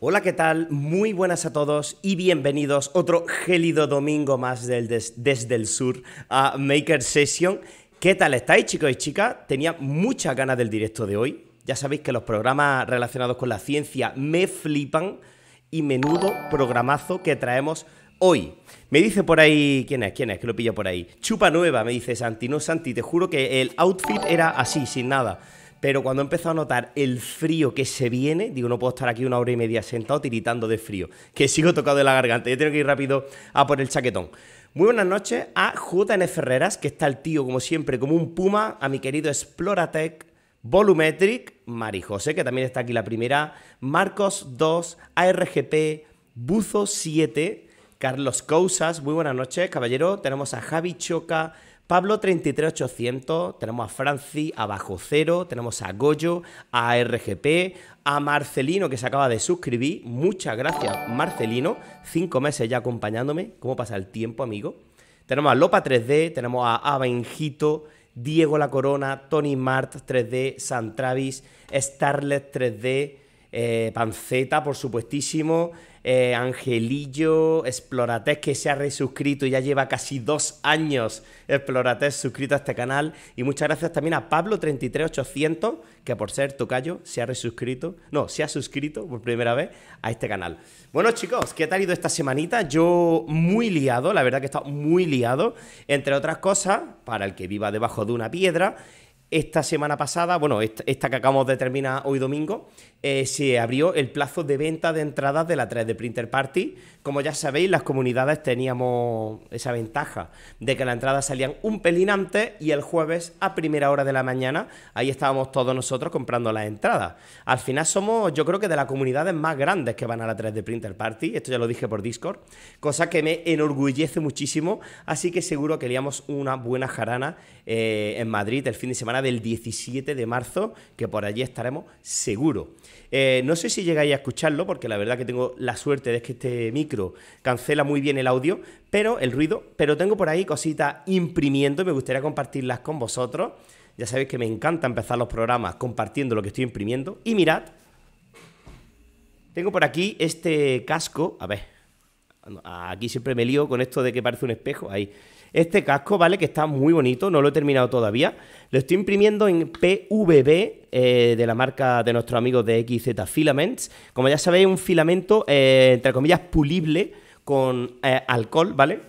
Hola, ¿qué tal? Muy buenas a todos y bienvenidos otro gélido domingo más del desde el sur a Maker Session. ¿Qué tal estáis, chicos y chicas? Tenía muchas ganas del directo de hoy. Ya sabéis que los programas relacionados con la ciencia me flipan y menudo programazo que traemos hoy. Me dice por ahí, ¿quién es? ¿Quién es? Que lo pillo por ahí. Chupa nueva, me dice Santi. No, Santi, te juro que el outfit era así, sin nada. Pero cuando he empezado a notar el frío que se viene, digo, no puedo estar aquí una hora y media sentado tiritando de frío, que sigo tocado de la garganta. Yo tengo que ir rápido a por el chaquetón. Muy buenas noches a JN Ferreras, que está el tío, como siempre, como un puma, a mi querido Exploratec, Volumetric, Mari José, que también está aquí la primera, Marcos 2, ARGP, Buzo 7, Carlos Cousas, muy buenas noches, caballero. Tenemos a Javi Choca, Pablo 33800, tenemos a Franci, a Bajo Cero, tenemos a Goyo, a RGP, a Marcelino que se acaba de suscribir. Muchas gracias, Marcelino. Cinco meses ya acompañándome. ¿Cómo pasa el tiempo, amigo? Tenemos a Lopa 3D, tenemos a Avenjito, Diego La Corona, Tony Mart 3D, San Travis, Starlet 3D, eh, Panceta, por supuestísimo, eh, Angelillo, Explorates, que se ha resuscrito y ya lleva casi dos años Explorates suscrito a este canal. Y muchas gracias también a Pablo33800, que por ser tocayo se ha resuscrito, no, se ha suscrito por primera vez a este canal. Bueno, chicos, ¿qué tal ha ido esta semanita? Yo muy liado, la verdad que he estado muy liado, entre otras cosas, para el que viva debajo de una piedra. Esta semana pasada, bueno, esta, que acabamos de terminar hoy domingo, eh, se abrió el plazo de venta de entradas de la 3D Printer Party. Como ya sabéis, las comunidades teníamos esa ventaja de que las entradas salían un pelín antes y el jueves a primera hora de la mañana, ahí estábamos todos nosotros comprando las entradas. Al final somos, yo creo que de las comunidades más grandes que van a la 3D Printer Party, esto ya lo dije por Discord, cosa que me enorgullece muchísimo, así que seguro que una buena jarana eh, en Madrid el fin de semana del 17 de marzo, que por allí estaremos seguro. Eh, no sé si llegáis a escucharlo, porque la verdad que tengo la suerte de que este micro cancela muy bien el audio, pero el ruido, pero tengo por ahí cositas imprimiendo, me gustaría compartirlas con vosotros. Ya sabéis que me encanta empezar los programas compartiendo lo que estoy imprimiendo. Y mirad, tengo por aquí este casco, a ver, aquí siempre me lío con esto de que parece un espejo, ahí. Este casco, ¿vale? Que está muy bonito, no lo he terminado todavía. Lo estoy imprimiendo en PVB eh, de la marca de nuestros amigos de XZ Filaments. Como ya sabéis, un filamento, eh, entre comillas, pulible con eh, alcohol, ¿vale?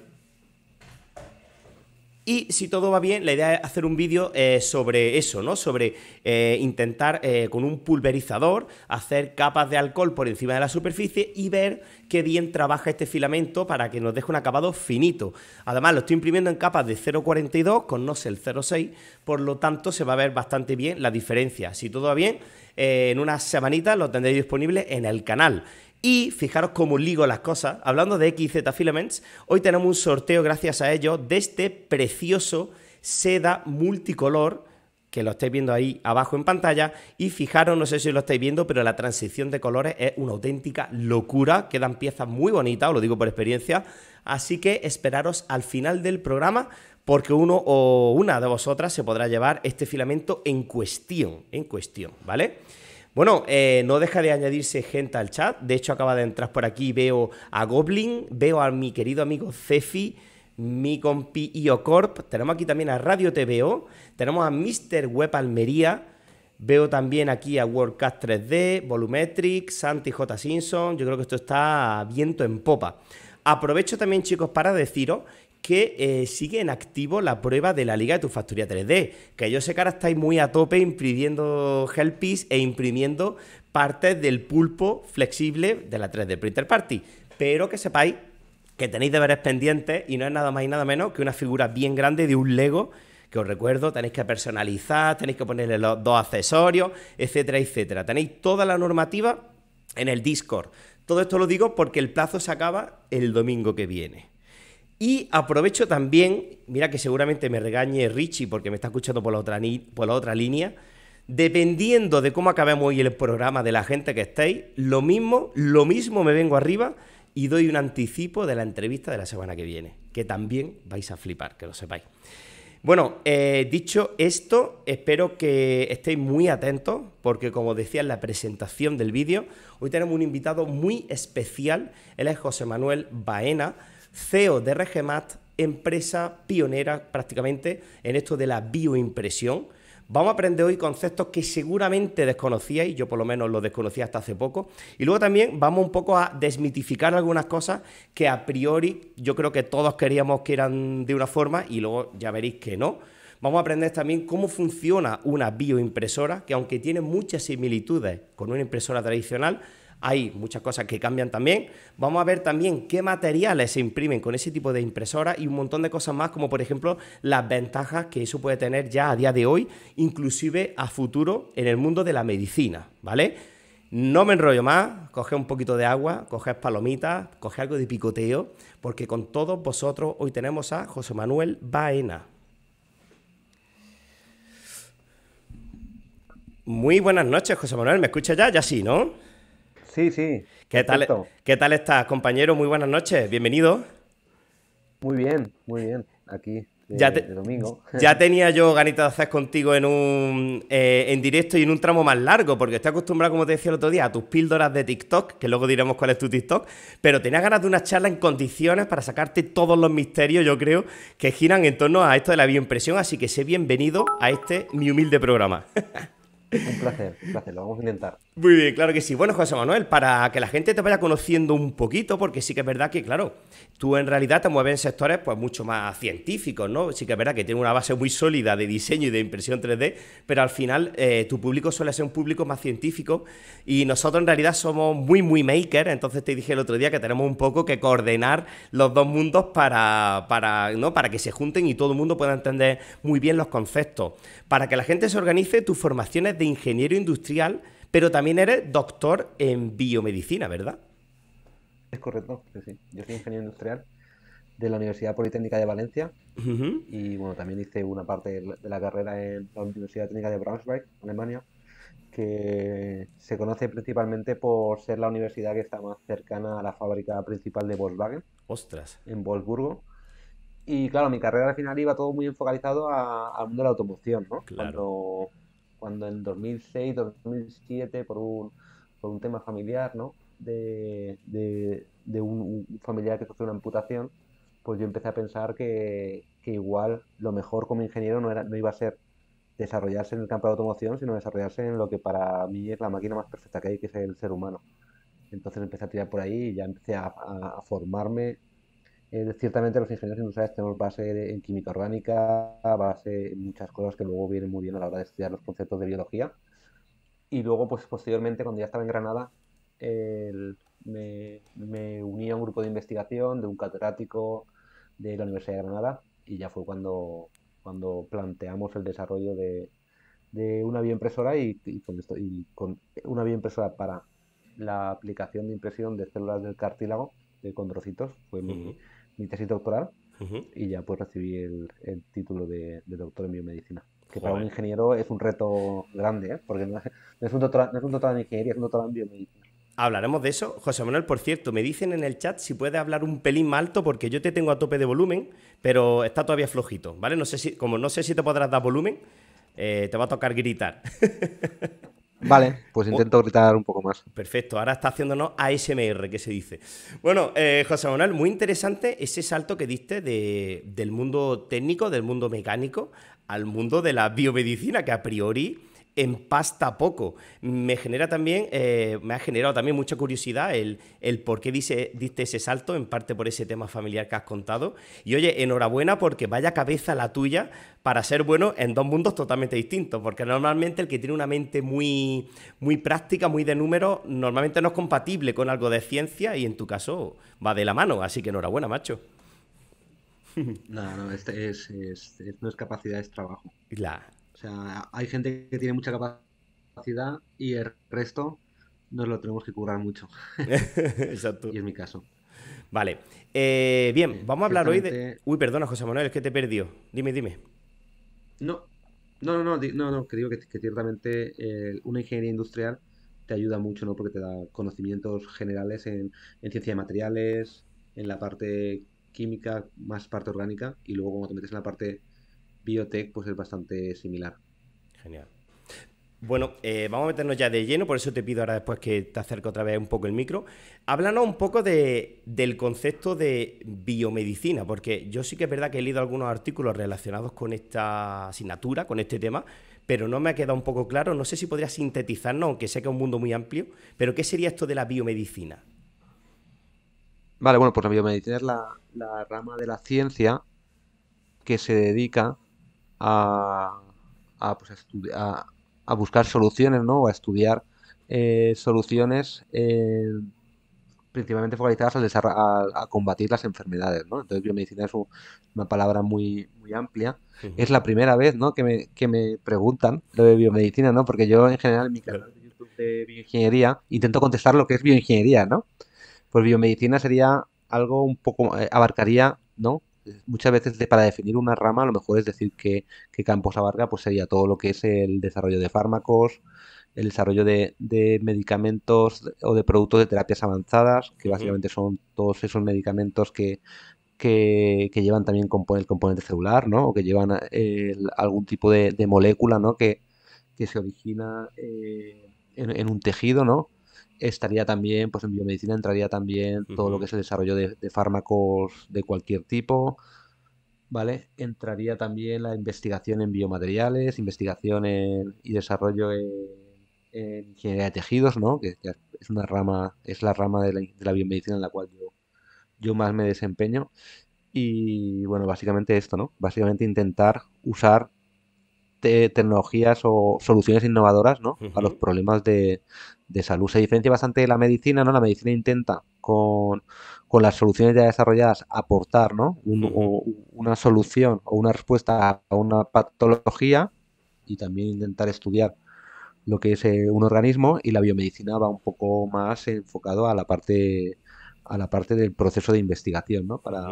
Y si todo va bien, la idea es hacer un vídeo eh, sobre eso, ¿no? Sobre eh, intentar eh, con un pulverizador hacer capas de alcohol por encima de la superficie y ver qué bien trabaja este filamento para que nos deje un acabado finito. Además, lo estoy imprimiendo en capas de 0,42 con no sé el 0,6, por lo tanto se va a ver bastante bien la diferencia. Si todo va bien, en unas semanitas lo tendréis disponible en el canal. Y fijaros cómo ligo las cosas. Hablando de XZ Filaments, hoy tenemos un sorteo, gracias a ellos, de este precioso seda multicolor que lo estáis viendo ahí abajo en pantalla. Y fijaros, no sé si lo estáis viendo, pero la transición de colores es una auténtica locura. Quedan piezas muy bonitas, os lo digo por experiencia. Así que esperaros al final del programa porque uno o una de vosotras se podrá llevar este filamento en cuestión, en cuestión, ¿vale? Bueno, eh, no deja de añadirse gente al chat. De hecho, acaba de entrar por aquí. Veo a Goblin, veo a mi querido amigo Cefi, mi compi Iocorp. Tenemos aquí también a Radio TVO. Tenemos a Mr. Web Almería. Veo también aquí a Worldcast 3D, Volumetric, Santi J. Simpson. Yo creo que esto está viento en popa. Aprovecho también, chicos, para deciros que eh, sigue en activo la prueba de la Liga de tu Factoría 3D. Que yo sé que ahora estáis muy a tope imprimiendo helpies e imprimiendo partes del pulpo flexible de la 3D Printer Party. Pero que sepáis que tenéis deberes pendientes y no es nada más y nada menos que una figura bien grande de un Lego que os recuerdo, tenéis que personalizar, tenéis que ponerle los dos accesorios, etcétera, etcétera. Tenéis toda la normativa en el Discord. Todo esto lo digo porque el plazo se acaba el domingo que viene. Y aprovecho también, mira que seguramente me regañe Richie porque me está escuchando por la otra, por la otra línea, dependiendo de cómo acabemos hoy el programa de la gente que estáis, lo mismo, lo mismo me vengo arriba y doy un anticipo de la entrevista de la semana que viene, que también vais a flipar, que lo sepáis. Bueno, eh, dicho esto, espero que estéis muy atentos, porque como decía en la presentación del vídeo, hoy tenemos un invitado muy especial, él es José Manuel Baena, CEO de Regemat, empresa pionera prácticamente en esto de la bioimpresión. Vamos a aprender hoy conceptos que seguramente desconocíais, yo por lo menos los desconocía hasta hace poco. Y luego también vamos un poco a desmitificar algunas cosas que a priori yo creo que todos queríamos que eran de una forma y luego ya veréis que no. Vamos a aprender también cómo funciona una bioimpresora, que aunque tiene muchas similitudes con una impresora tradicional, hay muchas cosas que cambian también. Vamos a ver también qué materiales se imprimen con ese tipo de impresora y un montón de cosas más, como por ejemplo las ventajas que eso puede tener ya a día de hoy, inclusive a futuro en el mundo de la medicina, ¿vale? No me enrollo más, coge un poquito de agua, coge palomitas, coge algo de picoteo, porque con todos vosotros hoy tenemos a José Manuel Baena. Muy buenas noches, José Manuel, ¿me escuchas ya? Ya sí, ¿no? Sí, sí. ¿Qué tal, ¿Qué tal estás, compañero? Muy buenas noches, bienvenido. Muy bien, muy bien, aquí. De, ya, domingo. ya tenía yo ganitas de hacer contigo en un eh, en directo y en un tramo más largo, porque estoy acostumbrado, como te decía el otro día, a tus píldoras de TikTok, que luego diremos cuál es tu TikTok, pero tenía ganas de una charla en condiciones para sacarte todos los misterios, yo creo, que giran en torno a esto de la bioimpresión, así que sé bienvenido a este mi humilde programa. Un placer, un placer, lo vamos a intentar. Muy bien, claro que sí. Bueno, José Manuel, para que la gente te vaya conociendo un poquito, porque sí que es verdad que, claro, tú en realidad te mueves en sectores pues mucho más científicos, ¿no? Sí que es verdad que tiene una base muy sólida de diseño y de impresión 3D, pero al final eh, tu público suele ser un público más científico y nosotros en realidad somos muy, muy maker, entonces te dije el otro día que tenemos un poco que coordinar los dos mundos para, para, ¿no? para que se junten y todo el mundo pueda entender muy bien los conceptos. Para que la gente se organice, tus formaciones de ingeniero industrial, pero también eres doctor en biomedicina, ¿verdad? Es correcto, sí, Yo soy ingeniero industrial de la Universidad Politécnica de Valencia y bueno, también hice una parte de la carrera en la Universidad Técnica de Braunschweig, Alemania, que se conoce principalmente por ser la universidad que está más cercana a la fábrica principal de Volkswagen. Ostras. En Wolfsburgo. Y claro, mi carrera al final iba todo muy enfocalizado al mundo de la automoción, ¿no? Claro. Cuando cuando en 2006, 2007, por un, por un tema familiar, ¿no? De, de, un, familiar que sufrió una amputación, pues yo empecé a pensar que, que igual lo mejor como ingeniero no, era, no iba a ser desarrollarse en el campo de automoción, sino desarrollarse en lo que para mí es la máquina más perfecta que hay, que es el ser humano. Entonces empecé a tirar por ahí y ya empecé a, a formarme eh, ciertamente los ingenieros industriales tenemos base en química orgánica, base en muchas cosas que luego vienen muy bien a la hora de estudiar los conceptos de biología. Y luego, pues posteriormente, cuando ya estaba en Granada, me, me, uní a un grupo de investigación de un catedrático de la Universidad de Granada y ya fue cuando, cuando planteamos el desarrollo de, de una bioimpresora y, y, con esto, y con una bioimpresora para la aplicación de impresión de células del cartílago de condrocitos. Fue muy mi tesis doctoral y ya pues recibí el, título de, doctor en biomedicina. Que para un ingeniero es un reto grande, ¿eh? porque no, es, un doctorado, en ingeniería, es un doctorado en biomedicina. Hablaremos de eso. José Manuel, por cierto, me dicen en el chat si puedes hablar un pelín más alto porque yo te tengo a tope de volumen, pero está todavía flojito, ¿vale? No sé si, como no sé si te podrás dar volumen, eh, te va a tocar gritar. Vale, pues intento gritar un poco más. Perfecto, ahora está haciéndonos ASMR, que se dice. Bueno, eh, José Manuel, muy interesante ese salto que diste de, del mundo técnico, del mundo mecánico, al mundo de la biomedicina, que a priori empasta poco. Me genera también, eh, me ha generado también mucha curiosidad el, por qué dice, diste ese salto, en parte por ese tema familiar que has contado. Y oye, enhorabuena porque vaya cabeza la tuya para ser bueno en dos mundos totalmente distintos, porque normalmente el que tiene una mente muy, muy práctica, muy de números, normalmente no es compatible con algo de ciencia y en tu caso va de la mano, así que enhorabuena, macho. No, no, este es, no es capacidad, es trabajo. La, o sea, hay gente que tiene mucha capacidad y el resto nos lo tenemos que curar mucho. Exacto. Y es mi caso. Vale. Eh, bien, vamos a hablar hoy de. Uy, perdona, José Manuel, es que te perdió. Dime, dime. No, no, no, no, no, no que digo que, ciertamente eh, una ingeniería industrial te ayuda mucho, ¿no? Porque te da conocimientos generales en, en, ciencia de materiales, en la parte química, más parte orgánica, y luego cuando te metes en la parte biotech pues es bastante similar. Genial. Bueno, eh, vamos a meternos ya de lleno, por eso te pido ahora después que te acerque otra vez un poco el micro. Háblanos un poco de, del concepto de biomedicina, porque yo sí que es verdad que he leído algunos artículos relacionados con esta asignatura, con este tema, pero no me ha quedado un poco claro. No sé si podrías sintetizarnos, aunque sé que es un mundo muy amplio, pero ¿qué sería esto de la biomedicina? Vale, bueno, pues la biomedicina es la rama de la ciencia que se dedica a, pues a, a buscar soluciones, ¿no? O a estudiar eh, soluciones eh, principalmente focalizadas al a, a, combatir las enfermedades, ¿no? Entonces biomedicina es una palabra muy, muy amplia. Es la primera vez, ¿no? Que me, que me preguntan lo de biomedicina, ¿no? Porque yo en general en mi canal de YouTube de bioingeniería intento contestar lo que es bioingeniería, ¿no? Pues biomedicina sería algo un poco, eh, abarcaría, ¿no? muchas veces para definir una rama, a lo mejor es decir que, que, campos abarca, pues sería todo lo que es el desarrollo de fármacos, el desarrollo de, de medicamentos o de productos de terapias avanzadas, que básicamente son todos esos medicamentos que, que, que llevan también el componente celular, ¿no? O que llevan algún tipo de, molécula, ¿no? Que, que se origina eh, en, en, un tejido, ¿no? estaría también, pues en biomedicina entraría también todo lo que es el desarrollo de, fármacos de cualquier tipo, ¿vale? Entraría también la investigación en biomateriales, investigación y desarrollo en, ingeniería de tejidos, ¿no? Que, es una rama, es la rama de la, biomedicina en la cual yo, yo más me desempeño. Y bueno, básicamente esto, ¿no? Básicamente intentar usar tecnologías o soluciones innovadoras ¿no? a los problemas de, salud. Se diferencia bastante de la medicina, ¿no? La medicina intenta con, las soluciones ya desarrolladas aportar una solución o una respuesta a una patología y también intentar estudiar lo que es eh, un organismo y la biomedicina va un poco más enfocado a la parte a la parte del proceso de investigación, ¿no? para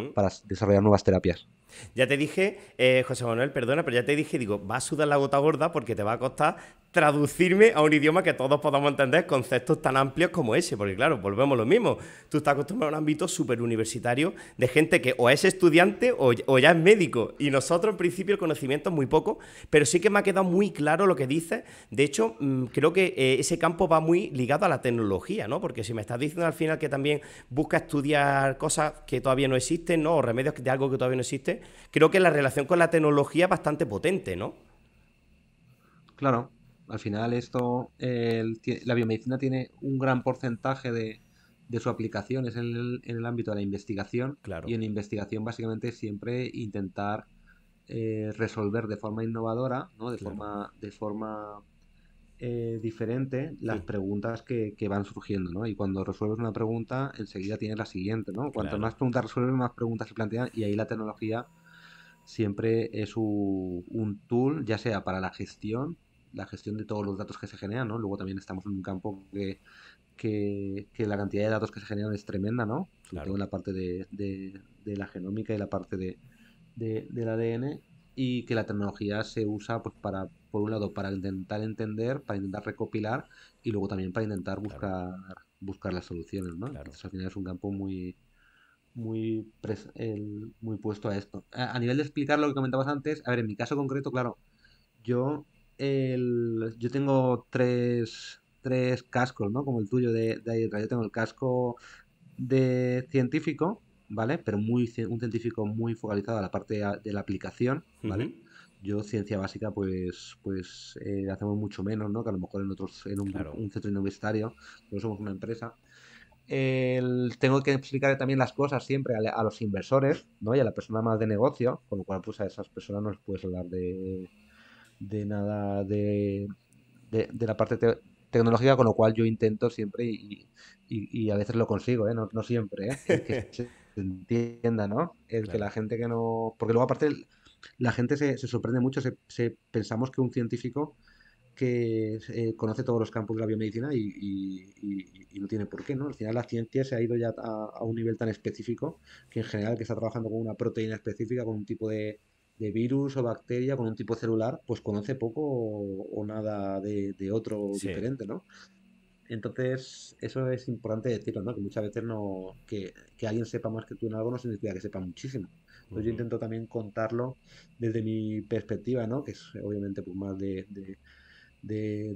desarrollar nuevas terapias. Ya te dije, eh, José Manuel, perdona, pero ya te dije, digo, va a sudar la gota gorda porque te va a costar traducirme a un idioma que todos podamos entender conceptos tan amplios como ese, porque claro, volvemos lo mismo. Tú estás acostumbrado a un ámbito súper universitario de gente que o es estudiante o, ya es médico, y nosotros en principio el conocimiento es muy poco, pero sí que me ha quedado muy claro lo que dices. De hecho, mm, creo que eh, ese campo va muy ligado a la tecnología, ¿no? Porque si me estás diciendo al final que también busca estudiar cosas que todavía no existen, ¿no? O remedios de algo que todavía no existe, creo que la relación con la tecnología es bastante potente, ¿no? Claro, al final esto, la biomedicina tiene un gran porcentaje de, de su aplicación, en el, ámbito de la investigación. Claro. Y en investigación básicamente siempre intentar eh, resolver de forma innovadora, ¿no? de, forma, de forma eh, diferente las preguntas que, van surgiendo, ¿no? Y cuando resuelves una pregunta, enseguida tienes la siguiente, ¿no? Cuanto más preguntas resuelves, más preguntas se plantean y ahí la tecnología siempre es un, tool, ya sea para la gestión, la gestión de todos los datos que se generan, ¿no? Luego también estamos en un campo que, que, la cantidad de datos que se generan es tremenda, ¿no? Sobre todo en la parte de, la genómica y la parte de, del ADN y que la tecnología se usa pues para por un lado para intentar entender para intentar recopilar y luego también para intentar buscar buscar las soluciones no Entonces, al final es un campo muy muy muy puesto a esto a, nivel de explicar lo que comentabas antes a ver en mi caso concreto claro yo yo tengo tres, tres cascos no como el tuyo de, de Yo tengo el casco de científico ¿vale? Pero muy, un científico muy focalizado a la parte de la aplicación, ¿vale? Yo ciencia básica, pues, pues eh, hacemos mucho menos, ¿no? Que a lo mejor en otros, en un, centro universitario, no somos una empresa. tengo que explicar también las cosas siempre a, los inversores, ¿no? Y a la persona más de negocio, con lo cual, pues a esas personas no les puedes hablar de, de nada de, de, la parte tecnológica, con lo cual yo intento siempre y, y, a veces lo consigo, ¿eh? No, siempre, ¿eh? entienda, ¿no? Es que la gente que no. Porque luego, aparte, la gente se, se sorprende mucho. Se, pensamos que un científico que eh, conoce todos los campos de la biomedicina y, no tiene por qué, ¿no? Al final la ciencia se ha ido ya a, un nivel tan específico que en general que está trabajando con una proteína específica, con un tipo de, virus o bacteria, con un tipo celular, pues conoce poco o, nada de, otro diferente, ¿no? Entonces, eso es importante decirlo, ¿no? Que muchas veces no. Que, alguien sepa más que tú en algo no significa que sepa muchísimo. Entonces, yo intento también contarlo desde mi perspectiva, ¿no? Que es obviamente pues, más de,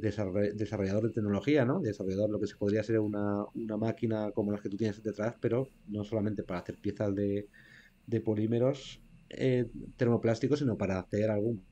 desarrollador de tecnología, ¿no? De desarrollador lo que se podría ser una, una, máquina como las que tú tienes detrás, pero no solamente para hacer piezas de, de polímeros eh, termoplásticos, sino para hacer algún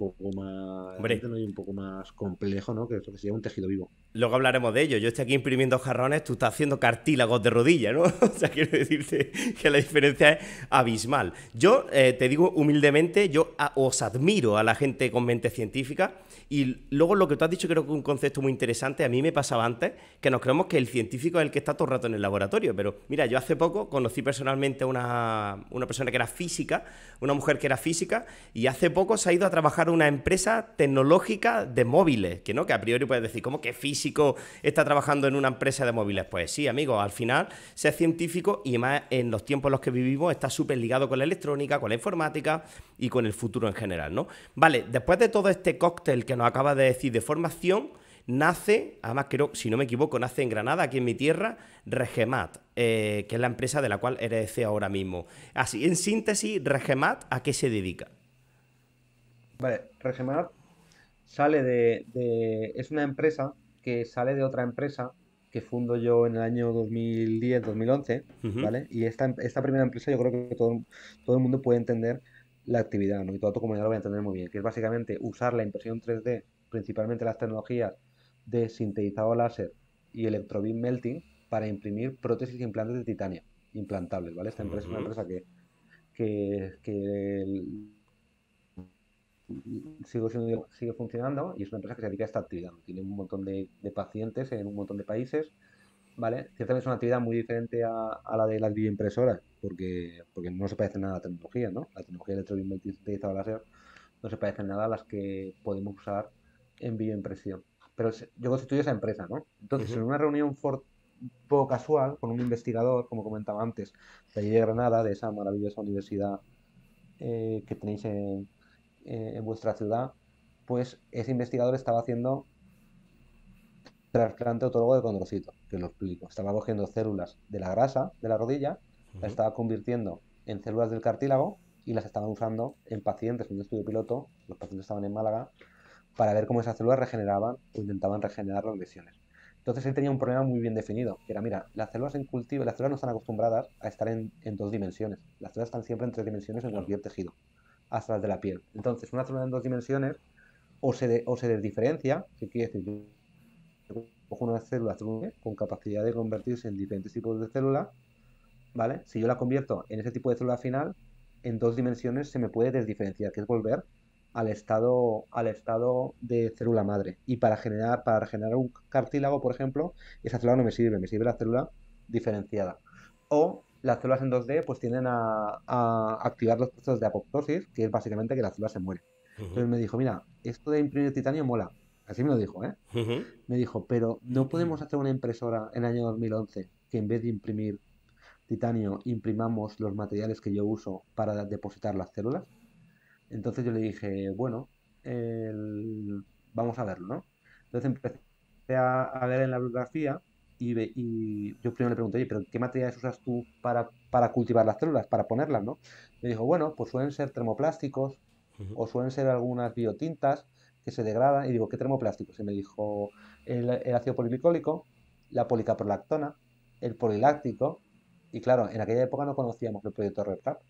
poco más. Un poco más complejo, ¿no? Que es que sería un tejido vivo. Luego hablaremos de ello. Yo estoy aquí imprimiendo jarrones, tú estás haciendo cartílagos de rodilla, ¿no? o sea, quiero decirte que la diferencia es abismal. Yo eh, te digo humildemente, yo ah, os admiro a la gente con mente científica y luego lo que tú has dicho creo que es un concepto muy interesante. A mí me pasaba antes que nos creemos que el científico es el que está todo el rato en el laboratorio, pero mira, yo hace poco conocí personalmente a una, una persona que era física, una mujer que era física y hace poco se ha ido a trabajar a una empresa tecnológica de móviles, que no, que a priori puedes decir, ¿cómo que física? físico está trabajando en una empresa de móviles? Pues sí, amigo, al final ser científico y más en los tiempos en los que vivimos está súper ligado con la electrónica, con la informática y con el futuro en general, ¿no? Vale, después de todo este cóctel que nos acaba de decir de formación, nace, además creo, si no me equivoco, nace en Granada, aquí en mi tierra, Regemat, eh, que es la empresa de la cual eres ahora mismo. Así, en síntesis, Regemat, ¿a qué se dedica? Vale, Regemat sale de, de, es una empresa que sale de otra empresa que fundo yo en el año 2010-2011, ¿vale? Y esta, esta primera empresa yo creo que todo, todo el mundo puede entender la actividad, ¿no? Y todo tu comunidad lo va a entender muy bien, que es básicamente usar la impresión 3D, principalmente las tecnologías de sintetizado láser y electrobeam melting, para imprimir prótesis e implantes de titanio implantables, ¿vale? Esta empresa es una empresa que, que, sigue, funcionando y es una empresa que se dedica a esta actividad. Tiene un montón de, pacientes en un montón de países. ¿vale? Ciertamente es una actividad muy diferente a, la de las bioimpresoras, porque, porque no se parece nada a la tecnología, ¿no? La tecnología la láser no se parece nada a las que podemos usar en bioimpresión. Pero yo constituyo esa empresa, ¿no? Entonces, en una reunión for, poco casual con un investigador, como comentaba antes, de allí de Granada, de esa maravillosa universidad eh, que tenéis en, eh, en vuestra ciudad, pues ese investigador estaba haciendo trasplante autólogo de condrocito, que lo explico. Estaba cogiendo células de la grasa de la rodilla, las estaba convirtiendo en células del cartílago y las estaban usando en pacientes, en un estudio piloto, los pacientes estaban en Málaga, para ver cómo esas células regeneraban o intentaban regenerar las lesiones. Entonces él tenía un problema muy bien definido, que era, mira, las células en cultivo, las células no están acostumbradas a estar en, en dos dimensiones, las células están siempre en tres dimensiones en cualquier tejido hasta de la piel. Entonces, una célula en dos dimensiones o se, o se desdiferencia, que quiere decir que cojo una célula ¿eh? con capacidad de convertirse en diferentes tipos de célula, ¿vale? Si yo la convierto en ese tipo de célula final, en dos dimensiones se me puede desdiferenciar, que es volver al estado, al estado de célula madre. Y para generar, para generar un cartílago, por ejemplo, esa célula no me sirve, me sirve la célula diferenciada. O las células en 2D pues tienden a, activar los procesos de apoptosis, que es básicamente que la célula se muere. Entonces me dijo, mira, esto de imprimir titanio mola. Así me lo dijo, ¿eh? Me dijo, pero no podemos mm. hacer una impresora en el año 2011 que en vez de imprimir titanio imprimamos los materiales que yo uso para depositar las células. Entonces yo le dije, bueno, vamos a verlo, ¿no? Entonces empecé a, a ver en la bibliografía y, yo primero le pregunté, ¿pero qué materiales usas tú para, cultivar las células, para ponerlas, no? Me dijo, bueno, pues suelen ser termoplásticos o suelen ser algunas biotintas que se degradan. Y digo, ¿qué termoplásticos? Y me dijo el, ácido polimicólico la policaprolactona, el poliláctico. Y claro, en aquella época no conocíamos el proyecto RedRap.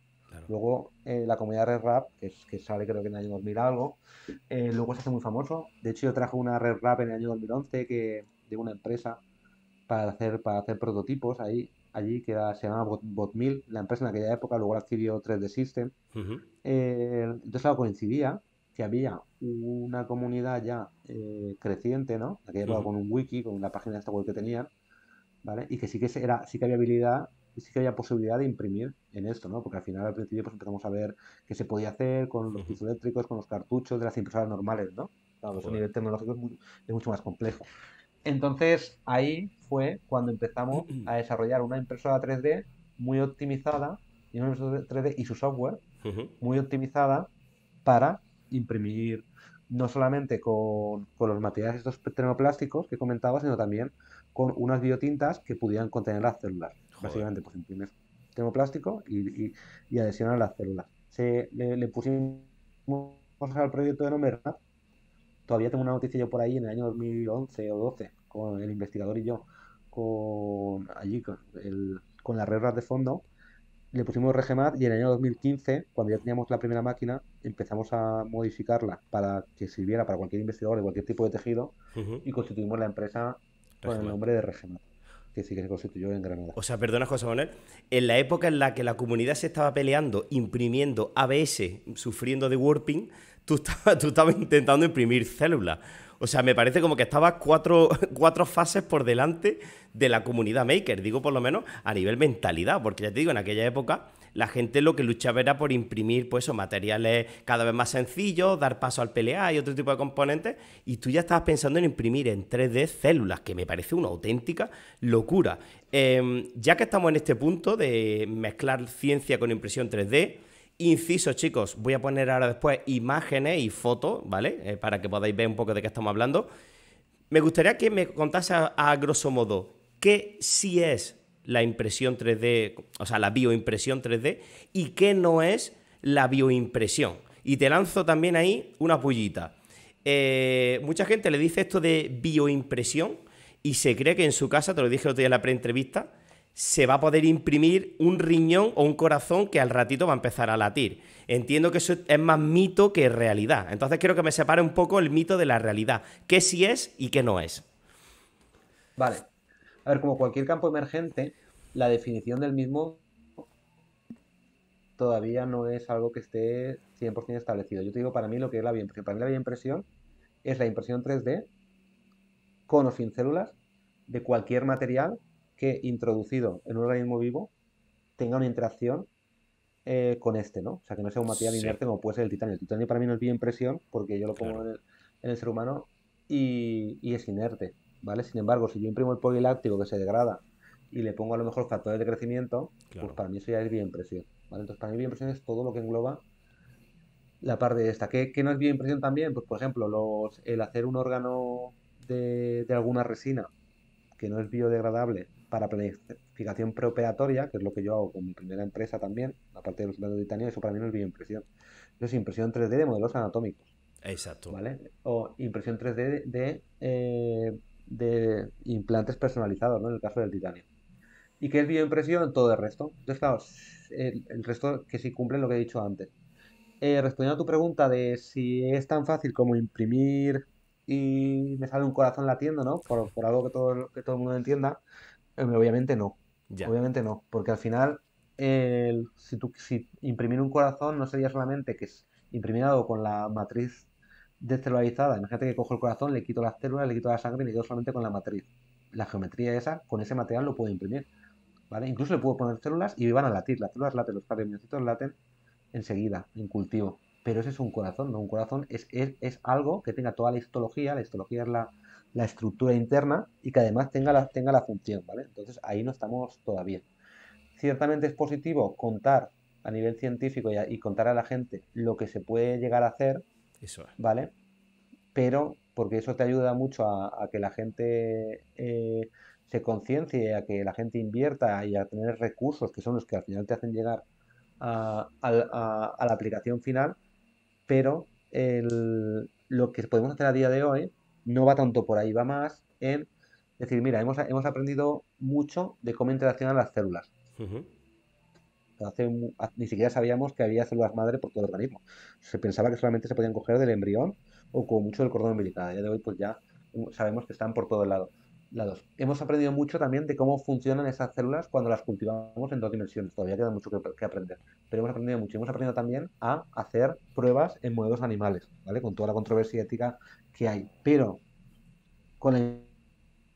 Luego eh, la comunidad Red Rap, que, es, que, sale creo que en el año 2000 algo, eh, luego se hace muy famoso. De hecho yo trajo una Red Rap en el año 2011 que, de una empresa para hacer, para hacer prototipos ahí, allí, que se llamaba Bot, la empresa en aquella época, luego adquirió 3D System. Eh, entonces, algo coincidía que había una comunidad ya eh, creciente, ¿no? Aquella con un wiki, con la página de esta web que tenían, Y que sí que, era, sí había habilidad sí que había posibilidad de imprimir en esto, ¿no? Porque al final, al principio, pues, empezamos a ver qué se podía hacer con los pisos eléctricos, con los cartuchos de las impresoras normales, ¿no? Claro, pues, a nivel tecnológico es, mucho más complejo. Entonces ahí fue cuando empezamos a desarrollar una impresora 3D muy optimizada y, 3D y su software muy optimizada para imprimir no solamente con, los materiales estos termoplásticos que comentaba, sino también con unas biotintas que pudieran contener las células. Básicamente, pues imprimir termoplástico y, y, adhesionar las células. Se, le, le pusimos al proyecto de Nomera todavía tengo una noticia yo por ahí en el año 2011 o 12 con el investigador y yo, con allí, con, las reglas de fondo, le pusimos Regemat y en el año 2015, cuando ya teníamos la primera máquina, empezamos a modificarla para que sirviera para cualquier investigador de cualquier tipo de tejido y constituimos la empresa con el nombre de Regemat que se en Granada. O sea, perdona José Manuel, en la época en la que la comunidad se estaba peleando, imprimiendo ABS, sufriendo de warping, tú estabas, tú intentando imprimir células. O sea, me parece como que estabas cuatro, cuatro, fases por delante de la comunidad maker, digo por lo menos a nivel mentalidad, porque ya te digo, en aquella época la gente lo que luchaba era por imprimir pues, materiales cada vez más sencillos, dar paso al PLA y otro tipo de componentes, y tú ya estabas pensando en imprimir en 3D células, que me parece una auténtica locura. Em, ya que estamos en este punto de mezclar ciencia con impresión 3D, Inciso, chicos, voy a poner ahora después imágenes y fotos, ¿vale? Eh, para que podáis ver un poco de qué estamos hablando. Me gustaría que me contase a, a grosso modo qué sí es la impresión 3D, o sea, la bioimpresión 3D y qué no es la bioimpresión. Y te lanzo también ahí una pullita. Eh, mucha gente le dice esto de bioimpresión y se cree que en su casa, te lo dije el otro día en la preentrevista, se va a poder imprimir un riñón o un corazón que al ratito va a empezar a latir. Entiendo que eso es más mito que realidad. Entonces quiero que me separe un poco el mito de la realidad. ¿Qué sí es y qué no es? Vale. A ver, como cualquier campo emergente, la definición del mismo todavía no es algo que esté 100% establecido. Yo te digo para mí lo que es la bioimpresión. Para mí es la impresión 3D con o sin células de cualquier material que introducido en un organismo vivo tenga una interacción eh, con este, ¿no? O sea, que no sea un material inerte como puede ser el titanio. El titanio para mí no es bioimpresión porque yo lo pongo en, el, ser humano y es inerte. ¿vale? Sin embargo, si yo imprimo el poliláctico que se degrada y le pongo a lo mejor factores de crecimiento, pues para mí eso ya es bioimpresión, Entonces, para mí bioimpresión es todo lo que engloba la parte de esta. ¿Qué, no es bioimpresión también? Pues, por ejemplo, los, el hacer un órgano de, alguna resina que no es biodegradable para planificación preoperatoria, que es lo que yo hago con mi primera empresa también, aparte de los planos de titanio, eso para mí no es bioimpresión. Eso es impresión 3D de modelos anatómicos. Exacto. ¿Vale? O impresión 3D de, eh, de implantes personalizados, ¿no? En el caso del titanio. Y que es bioimpresión todo el resto. Entonces, claro, el, resto que sí cumple lo que he dicho antes. Eh, respondiendo a tu pregunta de si es tan fácil como imprimir y me sale un corazón latiendo, ¿no? Por, algo que todo, que todo el mundo entienda, eh, obviamente no. Obviamente no, porque al final, si, tú, si imprimir un corazón no sería solamente que es imprimir con la matriz descelularizada. Imagínate que cojo el corazón, le quito las células, le quito la sangre y me quedo solamente con la matriz. La geometría esa, con ese material lo puedo imprimir. ¿vale? Incluso le puedo poner células y van a latir. Las células laten, los cardiomiocitos laten enseguida, en cultivo. Pero ese es un corazón, ¿no? Un corazón es, es, algo que tenga toda la histología, la histología es la, estructura interna y que además tenga la, tenga la función, ¿vale? Entonces ahí no estamos todavía. Ciertamente es positivo contar a nivel científico y contar a la gente lo que se puede llegar a hacer eso es. ¿Vale? Pero porque eso te ayuda mucho a, que la gente eh, se conciencie, a que la gente invierta y a tener recursos que son los que al final te hacen llegar a, la aplicación final, pero lo que podemos hacer a día de hoy no va tanto por ahí, va más en decir, mira, hemos, hemos aprendido mucho de cómo interaccionan las células hace ni siquiera sabíamos que había células madre por todo el organismo. Se pensaba que solamente se podían coger del embrión o como mucho del cordón umbilical. día de hoy pues ya mm, sabemos que están por todos lado, lados. Hemos aprendido mucho también de cómo funcionan esas células cuando las cultivamos en dos dimensiones. Todavía queda mucho que, aprender. Pero hemos aprendido mucho. Hemos aprendido también a hacer pruebas en modelos animales, ¿vale? Con toda la controversia ética que hay. Pero con la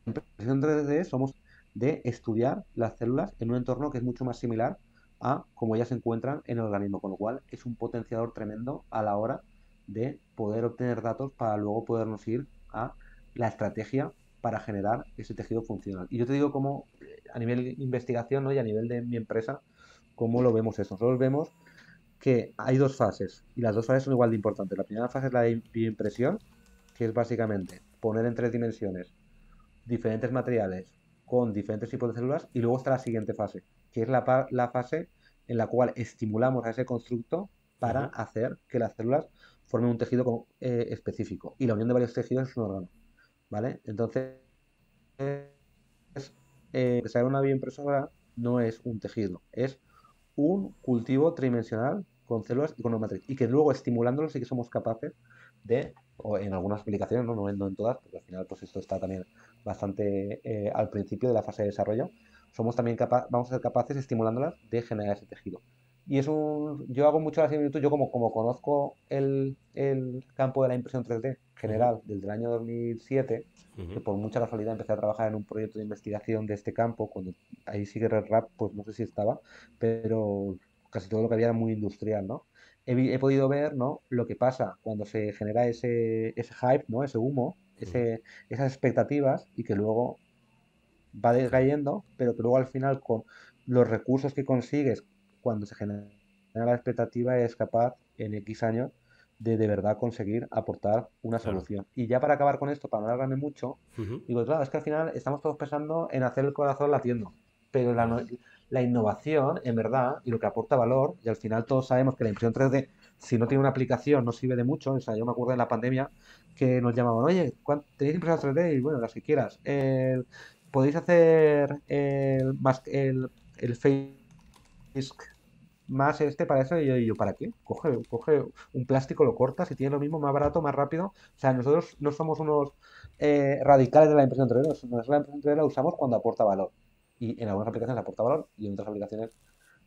impresión 3D somos de estudiar las células en un entorno que es mucho más similar a como ya se encuentran en el organismo, con lo cual es un potenciador tremendo a la hora de poder obtener datos para luego podernos ir a la estrategia para generar ese tejido funcional. Y yo te digo cómo eh, a nivel investigación ¿no? y a nivel de mi empresa, cómo lo vemos eso. Nosotros vemos que hay dos fases y las dos fases son igual de importantes. La primera fase es la de bioimpresión, que es básicamente poner en tres dimensiones diferentes materiales con diferentes tipos de células y luego está la siguiente fase, que es la, la fase en la cual estimulamos a ese constructo para hacer que las células formen un tejido eh, específico. Y la unión de varios tejidos es un órgano. ¿Vale? Entonces, eh, una bioimpresora no es un tejido, es un cultivo tridimensional con células y con una matriz. Y que luego estimulándolos sí que somos capaces de, o en algunas aplicaciones, no, no, en todas, porque al final pues esto está también bastante eh, al principio de la fase de desarrollo, somos también vamos a ser capaces, estimulándolas, de generar ese tejido. Y es un, yo hago mucho la similitud, yo como, como conozco el, el campo de la impresión 3D general desde el año 2007, que por mucha casualidad empecé a trabajar en un proyecto de investigación de este campo, cuando ahí sigue Red Rap, pues no sé si estaba, pero casi todo lo que había era muy industrial, ¿no? He, he podido ver, ¿no? Lo que pasa cuando se genera ese, ese hype, ¿no? Ese humo, ese, esas expectativas y que luego va decayendo, pero que luego al final con los recursos que consigues cuando se genera la expectativa es capaz en X años de de verdad conseguir aportar una solución. Y ya para acabar con esto, para no alargarme mucho, digo, claro, es que al final estamos todos pensando en hacer el corazón latiendo, pero la, la innovación, en verdad, y lo que aporta valor, y al final todos sabemos que la impresión 3D, si no tiene una aplicación, no sirve de mucho. O sea, yo me acuerdo en la pandemia que nos llamaban, oye, ¿tenéis impresión 3D? Y bueno, las que quieras podéis hacer el, el, el face más este para eso y yo, ¿para qué? Coge, coge un plástico, lo cortas si tiene lo mismo, más barato, más rápido. O sea, nosotros no somos unos eh, radicales de la impresión 3D, nosotros la impresión 3D la usamos cuando aporta valor. Y en algunas aplicaciones aporta valor y en otras aplicaciones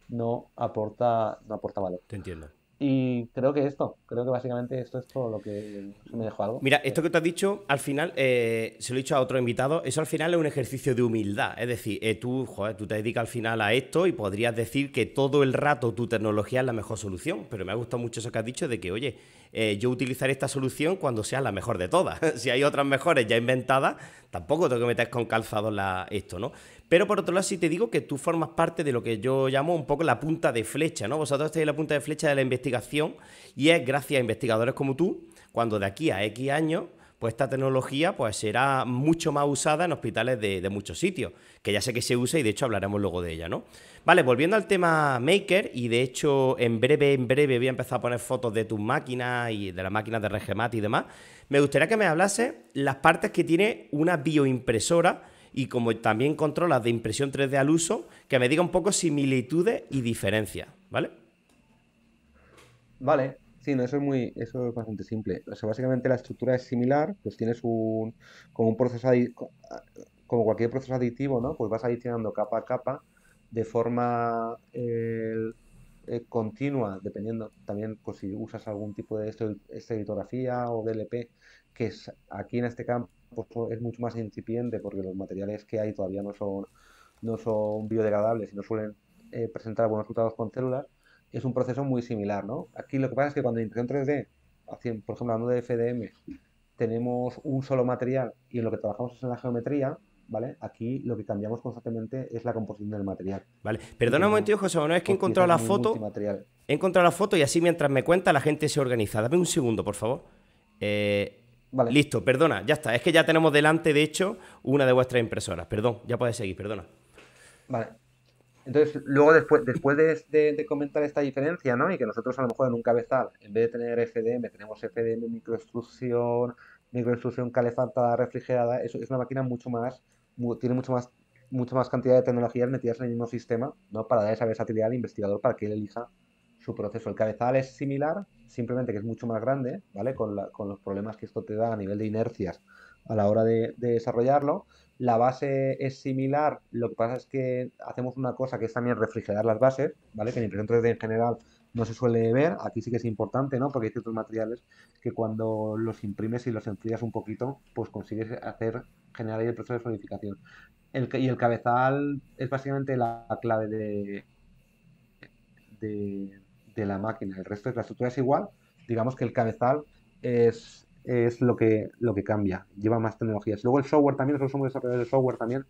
no aporta, no aporta valor. Te entiendo. Y creo que esto, creo que básicamente esto es todo lo que me dejó algo. Mira, esto que te has dicho, al final, eh, se lo he dicho a otro invitado, eso al final es un ejercicio de humildad. Es decir, eh, tú, joder, tú te dedicas al final a esto y podrías decir que todo el rato tu tecnología es la mejor solución. Pero me ha gustado mucho eso que has dicho de que, oye, eh, yo utilizaré esta solución cuando sea la mejor de todas. si hay otras mejores ya inventadas, tampoco tengo que meter con calzado la, esto, ¿no? Pero por otro lado, sí te digo que tú formas parte de lo que yo llamo un poco la punta de flecha, ¿no? Vosotros estáis en la punta de flecha de la investigación y es gracias a investigadores como tú, cuando de aquí a X años pues esta tecnología pues será mucho más usada en hospitales de, muchos sitios, que ya sé que se usa y de hecho hablaremos luego de ella, ¿no? Vale, volviendo al tema Maker, y de hecho en breve, en breve voy a empezar a poner fotos de tus máquinas y de las máquinas de Regemat y demás, me gustaría que me hablase las partes que tiene una bioimpresora y como también controlas de impresión 3D al uso, que me diga un poco similitudes y diferencias, ¿vale? Vale, sí, no, eso es muy, eso es bastante simple. O sea, básicamente la estructura es similar, pues tienes un, como un proceso, como cualquier proceso aditivo, ¿no? Pues vas adicionando capa a capa de forma eh, continua, dependiendo también pues, si usas algún tipo de estereotografía o DLP, que es aquí en este campo pues, pues, es mucho más incipiente porque los materiales que hay todavía no son, no son biodegradables y no suelen eh, presentar buenos resultados con células, es un proceso muy similar, ¿no? Aquí lo que pasa es que cuando en impresión 3D, por ejemplo, hablando de FDM, tenemos un solo material y en lo que trabajamos es en la geometría, ¿vale? Aquí lo que cambiamos constantemente es la composición del material. Vale, perdona un momento, José no es que he encontrado la foto. He encontrado la foto y así mientras me cuenta la gente se organiza. Dame un segundo, por favor. Eh, Vale. Listo, perdona, ya está. Es que ya tenemos delante, de hecho, una de vuestras impresoras. Perdón, ya podéis seguir, perdona. Vale. Entonces, luego después, después de, comentar esta diferencia, ¿no? Y que nosotros a lo mejor en un cabezal, en vez de tener FDM, tenemos FDM microextrusión, microextrusión calefactada, refrigerada, eso es una máquina mucho más, tiene mucho más, mucha más cantidad de tecnologías metidas en el mismo sistema, ¿no? Para dar esa versatilidad al investigador para que él elija su proceso. El cabezal es similar, simplemente que es mucho más grande, ¿vale? Con, los problemas que esto te da a nivel de inercias a la hora de, desarrollarlo. La base es similar, lo que pasa es que hacemos una cosa que es también refrigerar las bases, ¿vale? Que en impresión 3D en general no se suele ver, aquí sí que es importante, ¿no? Porque hay ciertos materiales que cuando los imprimes y los enfrías un poquito, pues consigues hacer, generar ahí el proceso de solidificación. El, y el cabezal es básicamente la clave de, de de la máquina. El resto de la estructura es igual, digamos que el cabezal es, es lo, que, lo que cambia, lleva más tecnologías. Luego el software también, nosotros somos desarrolladores de software también,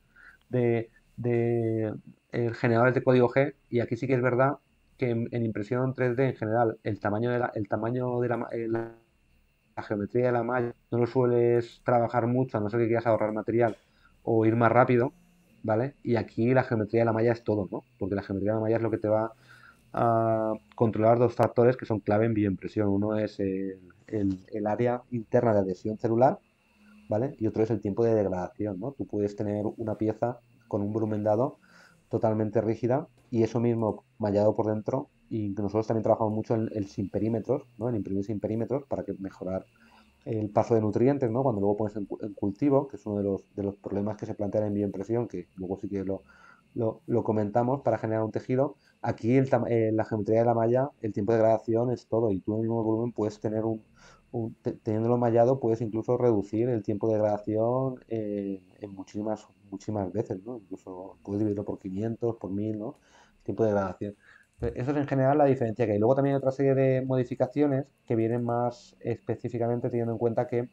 de, de eh, generadores de código G, y aquí sí que es verdad que en, impresión 3D en general el tamaño de la, el tamaño de eh, la, la geometría de la malla no lo sueles trabajar mucho, a no ser que quieras ahorrar material o ir más rápido, ¿vale? Y aquí la geometría de la malla es todo, ¿no? Porque la geometría de la malla es lo que te va a controlar dos factores que son clave en bioimpresión. Uno es el, área interna de adhesión celular, ¿vale? Y otro es el tiempo de degradación, ¿no? Tú puedes tener una pieza con un volumen dado totalmente rígida y eso mismo mallado por dentro y nosotros también trabajamos mucho en, el sin perímetros, ¿no? En imprimir sin perímetros para que mejorar el paso de nutrientes, ¿no? Cuando luego pones en, cultivo, que es uno de los, de los problemas que se plantean en bioimpresión, que luego sí que lo, lo, comentamos para generar un tejido. Aquí el, eh, la geometría de la malla, el tiempo de gradación es todo y tú en el volumen puedes tener un, teniéndolo mallado puedes incluso reducir el tiempo de gradación eh, en muchísimas muchísimas veces, ¿no? Incluso puedes dividirlo por 500, por 1000, ¿no? El tiempo de gradación. Eso es en general la diferencia que hay. Luego también hay otra serie de modificaciones que vienen más específicamente teniendo en cuenta que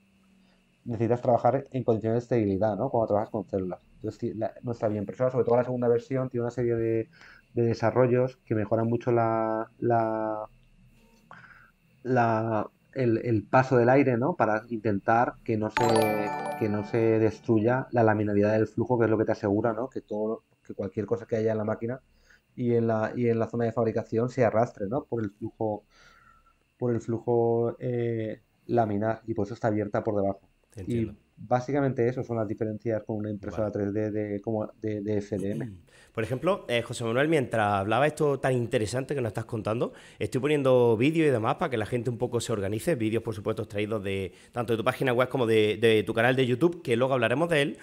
necesitas trabajar en condiciones de estabilidad ¿no? Cuando trabajas con células. Entonces, está bien, pero sobre todo la segunda versión, tiene una serie de, desarrollos que mejoran mucho la, la, el, paso del aire, ¿no? Para intentar que no se que no se destruya la laminaridad del flujo, que es lo que te asegura, ¿no? Que todo que cualquier cosa que haya en la máquina y en la y en la zona de fabricación se arrastre, ¿no? Por el flujo por el flujo eh, laminar y por eso está abierta por debajo. Y básicamente eso son las diferencias con una impresora 3D de, como de, FDM. Por ejemplo, eh, José Manuel, mientras hablaba esto tan interesante que nos estás contando, estoy poniendo vídeos y demás para que la gente un poco se organice. Vídeos, por supuesto, traídos de tanto de tu página web como de, de tu canal de YouTube, que luego hablaremos de él.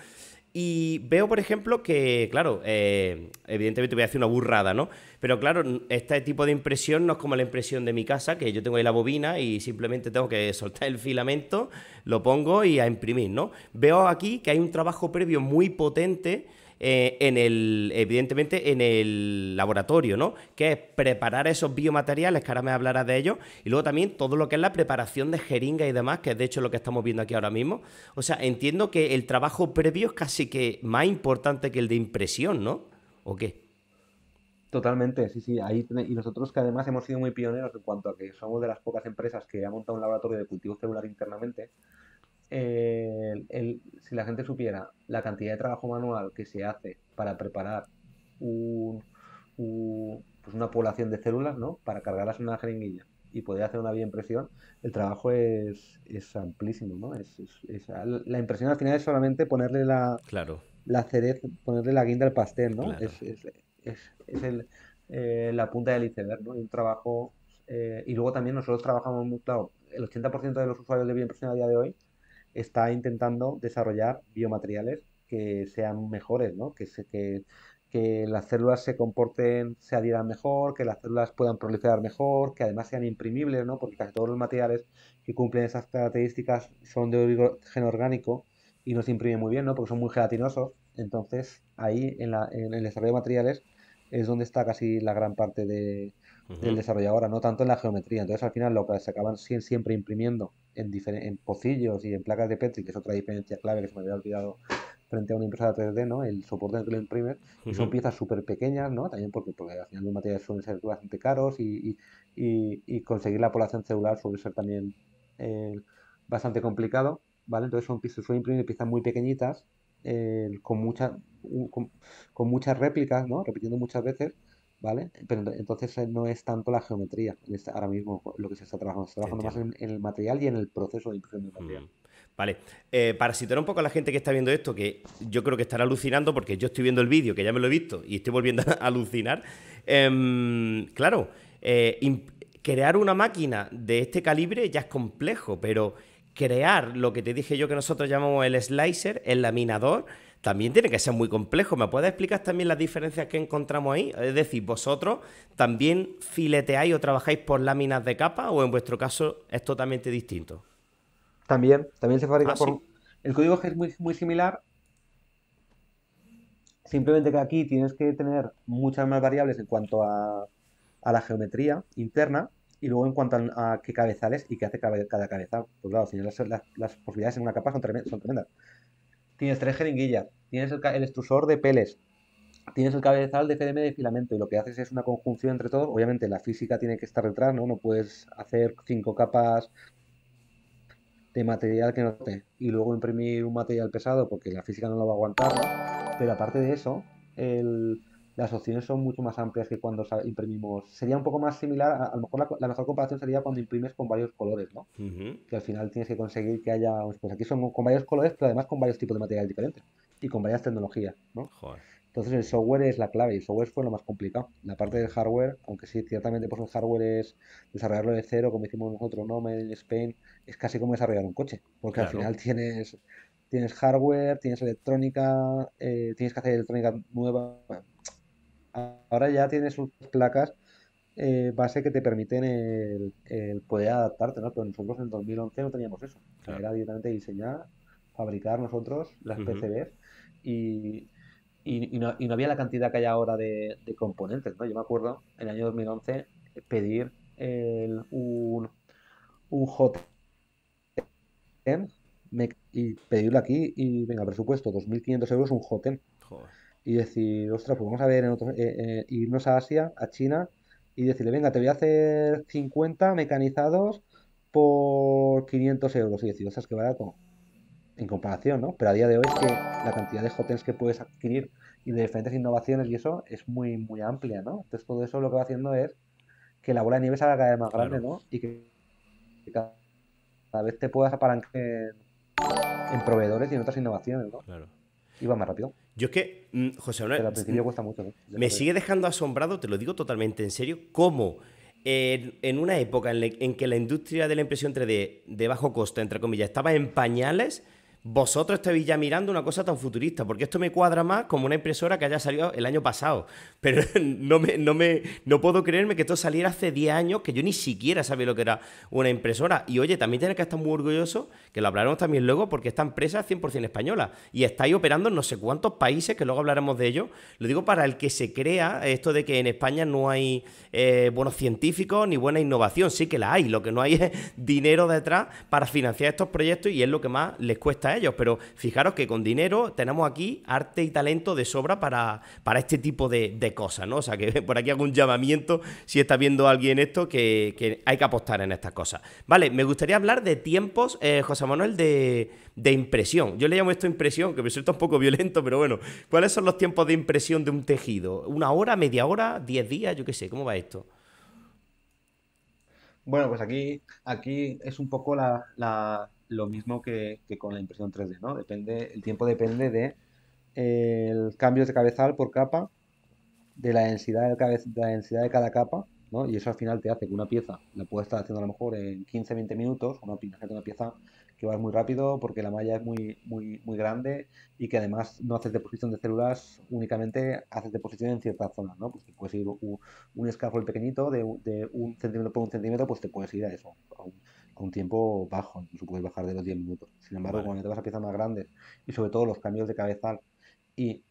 Y veo, por ejemplo, que, claro, eh, evidentemente voy a hacer una burrada, ¿no? Pero claro, este tipo de impresión no es como la impresión de mi casa, que yo tengo ahí la bobina y simplemente tengo que soltar el filamento, lo pongo y a imprimir, ¿no? Veo aquí que hay un trabajo previo muy potente eh, en el, evidentemente, en el laboratorio, ¿no? Que es preparar esos biomateriales, que ahora me hablarás de ellos, y luego también todo lo que es la preparación de jeringa y demás, que es de hecho lo que estamos viendo aquí ahora mismo. O sea, entiendo que el trabajo previo es casi que más importante que el de impresión, ¿no? ¿O qué? Totalmente, sí, sí. y nosotros que además hemos sido muy pioneros en cuanto a que somos de las pocas empresas que ha montado un laboratorio de cultivo celular internamente, el, si la gente supiera la cantidad de trabajo manual que se hace para preparar pues una población de células, ¿no? Para cargarlas en una jeringuilla y poder hacer una bioimpresión, el trabajo es, amplísimo, ¿no? Es, la impresión al final es solamente ponerle la, claro. la cereza, ponerle la guinda al pastel, ¿no? Es, el, eh, la punta del iceberg, ¿no? Y un trabajo... Eh, y luego también nosotros trabajamos, claro, el 80% de los usuarios de bioimpresión a día de hoy está intentando desarrollar biomateriales que sean mejores, que, que, que las células se comporten, se adhieran mejor, que las células puedan proliferar mejor, que además sean imprimibles, ¿no? porque casi todos los materiales que cumplen esas características son de origen orgánico y no se imprimen muy bien, ¿no? porque son muy gelatinosos. Entonces, ahí en, el desarrollo de materiales es donde está casi la gran parte del desarrollo ahora, no tanto en la geometría. Entonces, al final, lo que se acaban siempre imprimiendo en, en pocillos y en placas de Petri, que es otra diferencia clave que se me había olvidado frente a una impresora 3D, ¿no? El soporte que lo imprimes, y son piezas súper pequeñas, ¿no? También porque, al final los materiales suelen ser bastante caros y, y, conseguir la población celular suele ser también eh, bastante complicado, ¿vale? Entonces son piezas, suelen imprimir piezas muy pequeñitas, eh, con, mucha, con, muchas réplicas, ¿no? Repitiendo muchas veces, ¿vale? Pero entonces eh, no es tanto la geometría este, ahora mismo lo que se está trabajando, se está trabajando más en, el material y en el proceso de impresión del mm. Vale, eh, para situar un poco a la gente que está viendo esto, que yo creo que estará alucinando porque yo estoy viendo el vídeo, que ya me lo he visto, y estoy volviendo a alucinar. Em, claro, eh, crear una máquina de este calibre ya es complejo, pero crear lo que te dije yo que nosotros llamamos el slicer, el laminador, también tiene que ser muy complejo. ¿Me puedes explicar también las diferencias que encontramos ahí? Es decir, vosotros también fileteáis o trabajáis por láminas de capa o en vuestro caso es totalmente distinto. También, también se fabrica ah, por... El código es muy, similar, simplemente que aquí tienes que tener muchas más variables en cuanto a, la geometría interna y luego en cuanto a, qué cabezales y qué hace cada, cada cabezal. Por pues claro, lado, las, posibilidades en una capa son tremendas tienes tres jeringuillas, tienes el, extrusor de peles, tienes el cabezal de FDM de filamento y lo que haces es una conjunción entre todos. Obviamente la física tiene que estar detrás, ¿no? No puedes hacer cinco capas de material que no esté y luego imprimir un material pesado porque la física no lo va a aguantar. Pero aparte de eso, el, las opciones son mucho más amplias que cuando imprimimos. Sería un poco más similar, a, lo mejor la, mejor comparación sería cuando imprimes con varios colores, ¿no? Que al final tienes que conseguir que haya, pues, pues aquí son con varios colores, pero además con varios tipos de materiales diferentes y con varias tecnologías, ¿no? Entonces el software es la clave y el software fue lo más complicado. La parte del hardware, aunque sí, ciertamente pues el hardware es desarrollarlo de cero, como hicimos nosotros, ¿no? en Spain, es casi como desarrollar un coche, porque al final tienes tienes hardware, tienes electrónica, eh, tienes que hacer electrónica nueva, ahora ya tienes sus placas eh, base que te permiten el, poder adaptarte, ¿no? Pero nosotros en 2011 no teníamos eso. Era directamente diseñar, fabricar nosotros las PCBs y, no, había la cantidad que hay ahora de, componentes, ¿no? Yo me acuerdo en el año 2011 pedir el, un, un y pedirlo aquí y venga, presupuesto, 2.500 euros un hotel. Joder y decir, ostras, pues vamos a ver, en eh, eh, irnos a Asia, a China, y decirle, venga, te voy a hacer 50 mecanizados por 500 euros. Y decir, ostras, qué barato. En comparación, ¿no? Pero a día de hoy es que la cantidad de hotels que puedes adquirir y de diferentes innovaciones y eso es muy, muy amplia, ¿no? Entonces todo eso lo que va haciendo es que la bola de nieve haga cada vez más grande, ¿no? Y que, cada, vez te puedas apalancar en, proveedores y en otras innovaciones, ¿no? Y va más rápido. Yo es que, mm, José Manuel, mm, me sigue dejando asombrado, te lo digo totalmente en serio, cómo en, una época en, en, que la industria de la impresión 3D de bajo costo, entre comillas, estaba en pañales, vosotros estáis ya mirando una cosa tan futurista, porque esto me cuadra más como una impresora que haya salido el año pasado. Pero no, me, no, me, no puedo creerme que esto saliera hace 10 años, que yo ni siquiera sabía lo que era una impresora. Y oye, también tienes que estar muy orgulloso, que lo hablaremos también luego, porque esta empresa es 100% española y estáis operando en no sé cuántos países, que luego hablaremos de ello. Lo digo para el que se crea esto de que en España no hay eh, buenos científicos ni buena innovación. Sí que la hay, lo que no hay es dinero detrás para financiar estos proyectos y es lo que más les cuesta ellos, pero fijaros que con dinero tenemos aquí arte y talento de sobra para, para este tipo de, cosas, ¿no? O sea, que por aquí hago un llamamiento, si está viendo alguien esto, que, hay que apostar en estas cosas. Vale, me gustaría hablar de tiempos, eh, José Manuel, de, impresión. Yo le llamo esto impresión, que me resulta un poco violento, pero bueno, ¿cuáles son los tiempos de impresión de un tejido? ¿Una hora, media hora, diez días? Yo qué sé, ¿cómo va esto? Bueno, pues aquí, aquí es un poco la, lo mismo que, que, con la impresión 3D, ¿no? Depende, el tiempo depende de el cambio de cabezal por capa, de la densidad del de la densidad de cada capa, ¿no? Y eso al final te hace que una pieza la puedes estar haciendo a lo mejor en 15-20 minutos, una, una pieza que va muy rápido porque la malla es muy, muy, muy grande y que además no haces deposición de células, únicamente haces deposición en ciertas zonas, ¿no? Pues puedes ir un, un pequeñito de, de, un centímetro por un centímetro, pues te puedes ir a eso, un tiempo bajo, no puedes bajar de los 10 minutos. Sin embargo, cuando te vas a piezas más grandes y sobre todo los cambios de cabezal y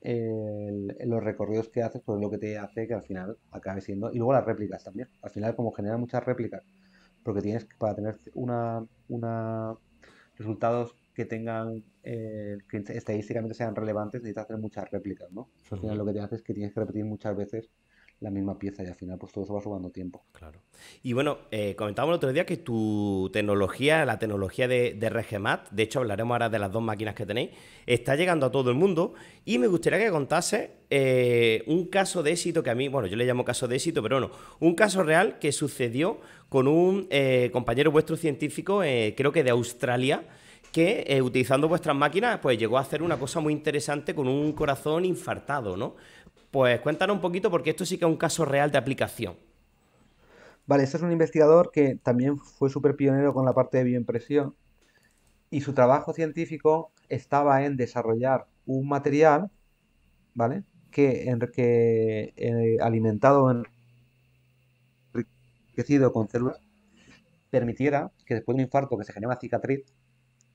los recorridos que haces, pues es lo que te hace que al final acabe siendo. Y luego las réplicas también. Al final, como generan muchas réplicas, porque tienes que para tener una, una resultados que tengan eh, estadísticamente sean relevantes, necesitas hacer muchas réplicas, ¿no? Al final lo que te hace es que tienes que repetir muchas veces la misma pieza y al final pues todo eso va sumando tiempo. Claro. Y bueno, eh, comentábamos el otro día que tu tecnología, la tecnología de, de, Regemat, de hecho hablaremos ahora de las dos máquinas que tenéis, está llegando a todo el mundo y me gustaría que contase eh, un caso de éxito que a mí, bueno, yo le llamo caso de éxito, pero no, un caso real que sucedió con un eh, compañero vuestro científico, creo que de Australia, que utilizando vuestras máquinas, pues llegó a hacer una cosa muy interesante con un corazón infartado, ¿no? Pues cuéntanos un poquito, porque esto sí que es un caso real de aplicación. Vale, este es un investigador que también fue súper pionero con la parte de bioimpresión y su trabajo científico estaba en desarrollar un material, ¿vale? Que, en, que eh, alimentado, enriquecido con células, permitiera que después de un infarto que se genera una cicatriz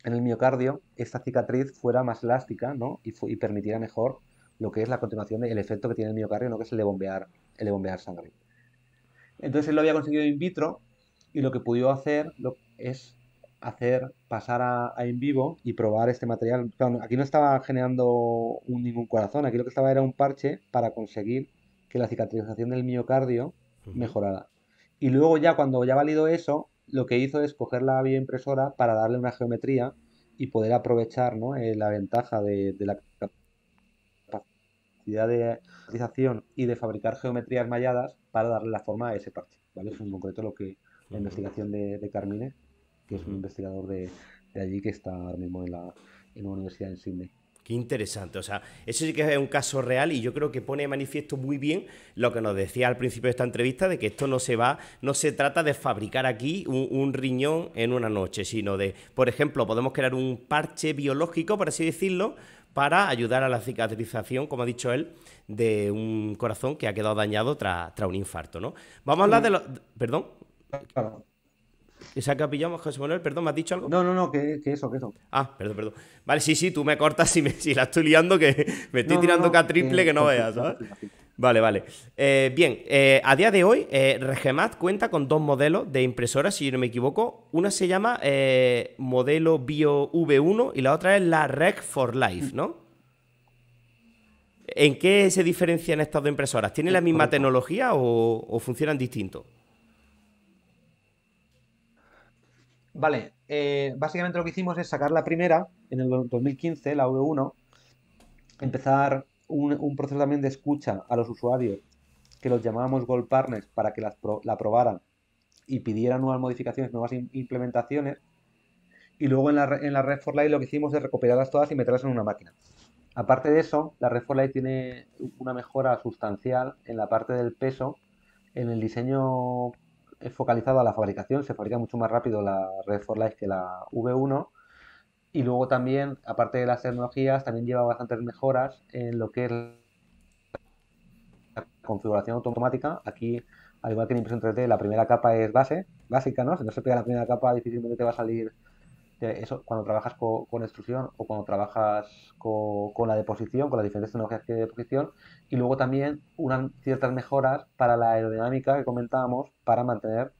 en el miocardio, esta cicatriz fuera más elástica, ¿no? y permitiera mejor lo que es la continuación, del efecto que tiene el miocardio, ¿no? que es el de bombear, el de bombear sangre. Entonces él lo había conseguido in vitro y lo que pudo hacer lo, es hacer pasar a, in vivo y probar este material. aquí no estaba generando ningún corazón, aquí lo que estaba era un parche para conseguir que la cicatrización del miocardio mejorara. Y luego ya cuando ya valido eso, lo que hizo es coger la bioimpresora para darle una geometría y poder aprovechar eh, la ventaja de, de la de realización y de fabricar geometrías malladas para darle la forma a ese parche. ¿vale? Es en concreto lo que la investigación de, Carmine, que es un investigador de, allí que está ahora mismo en, la, en una universidad en Sydney. Qué interesante, o sea, eso sí que es un caso real y yo creo que pone de manifiesto muy bien lo que nos decía al principio de esta entrevista, de que esto no se va, no se trata de fabricar aquí un riñón en una noche, sino de, por ejemplo, podemos crear un parche biológico, por así decirlo, para ayudar a la cicatrización, como ha dicho él, de un corazón que ha quedado dañado tras un infarto, ¿no? Vamos a hablar de los... Perdón. Claro. ¿Se ha capillado, José Manuel? Perdón, ¿me has dicho algo? No, no, no, que, eso, que eso. Ah, perdón, perdón. Vale, sí, sí, tú me cortas y me, si la estoy liando, que me estoy tirando cada triple que, que no veas, ¿sabes? Vale, vale. Eh, bien, eh, a día de hoy, eh, Regemat cuenta con dos modelos de impresoras, si yo no me equivoco. Una se llama eh, modelo Bio V1 y la otra es la Rec for Life, ¿no? ¿En qué se diferencian estas dos impresoras? ¿Tienen la misma tecnología o, o funcionan distinto? Vale, básicamente lo que hicimos es sacar la primera en el 2015, la V1, empezar un, proceso también de escucha a los usuarios, que los llamábamos gold partners para que las la probaran y pidieran nuevas modificaciones, nuevas implementaciones. Y luego en la, red for lo que hicimos es recopilarlas todas y meterlas en una máquina. Aparte de eso, la red for tiene una mejora sustancial en la parte del peso, en el diseño focalizado a la fabricación, se fabrica mucho más rápido la red for Life que la V1 y luego también, aparte de las tecnologías, también lleva bastantes mejoras en lo que es la configuración automática. Aquí, al igual que en impresión 3D, la primera capa es base, básica, ¿no? Si no se pega la primera capa, difícilmente te va a salir eso cuando trabajas con, con extrusión o cuando trabajas con, la deposición, con las diferentes tecnologías de deposición, y luego también unas ciertas mejoras para la aerodinámica que comentábamos para mantener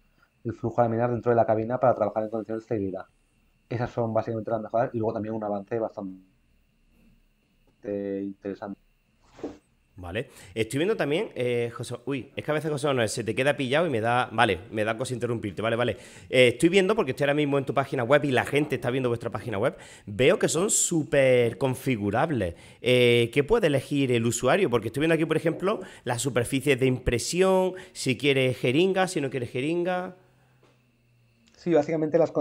el flujo laminar dentro de la cabina para trabajar en condiciones de estabilidad. Esas son básicamente las mejoras y luego también un avance bastante interesante. Vale. Estoy viendo también, eh, José. Uy, es que a veces José se te queda pillado y me da. Vale, me da cosa interrumpirte. Vale, vale. Eh, estoy viendo, porque estoy ahora mismo en tu página web y la gente está viendo vuestra página web. Veo que son súper configurables. Eh, ¿Qué puede elegir el usuario? Porque estoy viendo aquí, por ejemplo, las superficies de impresión, si quiere jeringa, si no quiere jeringa. Sí, básicamente las,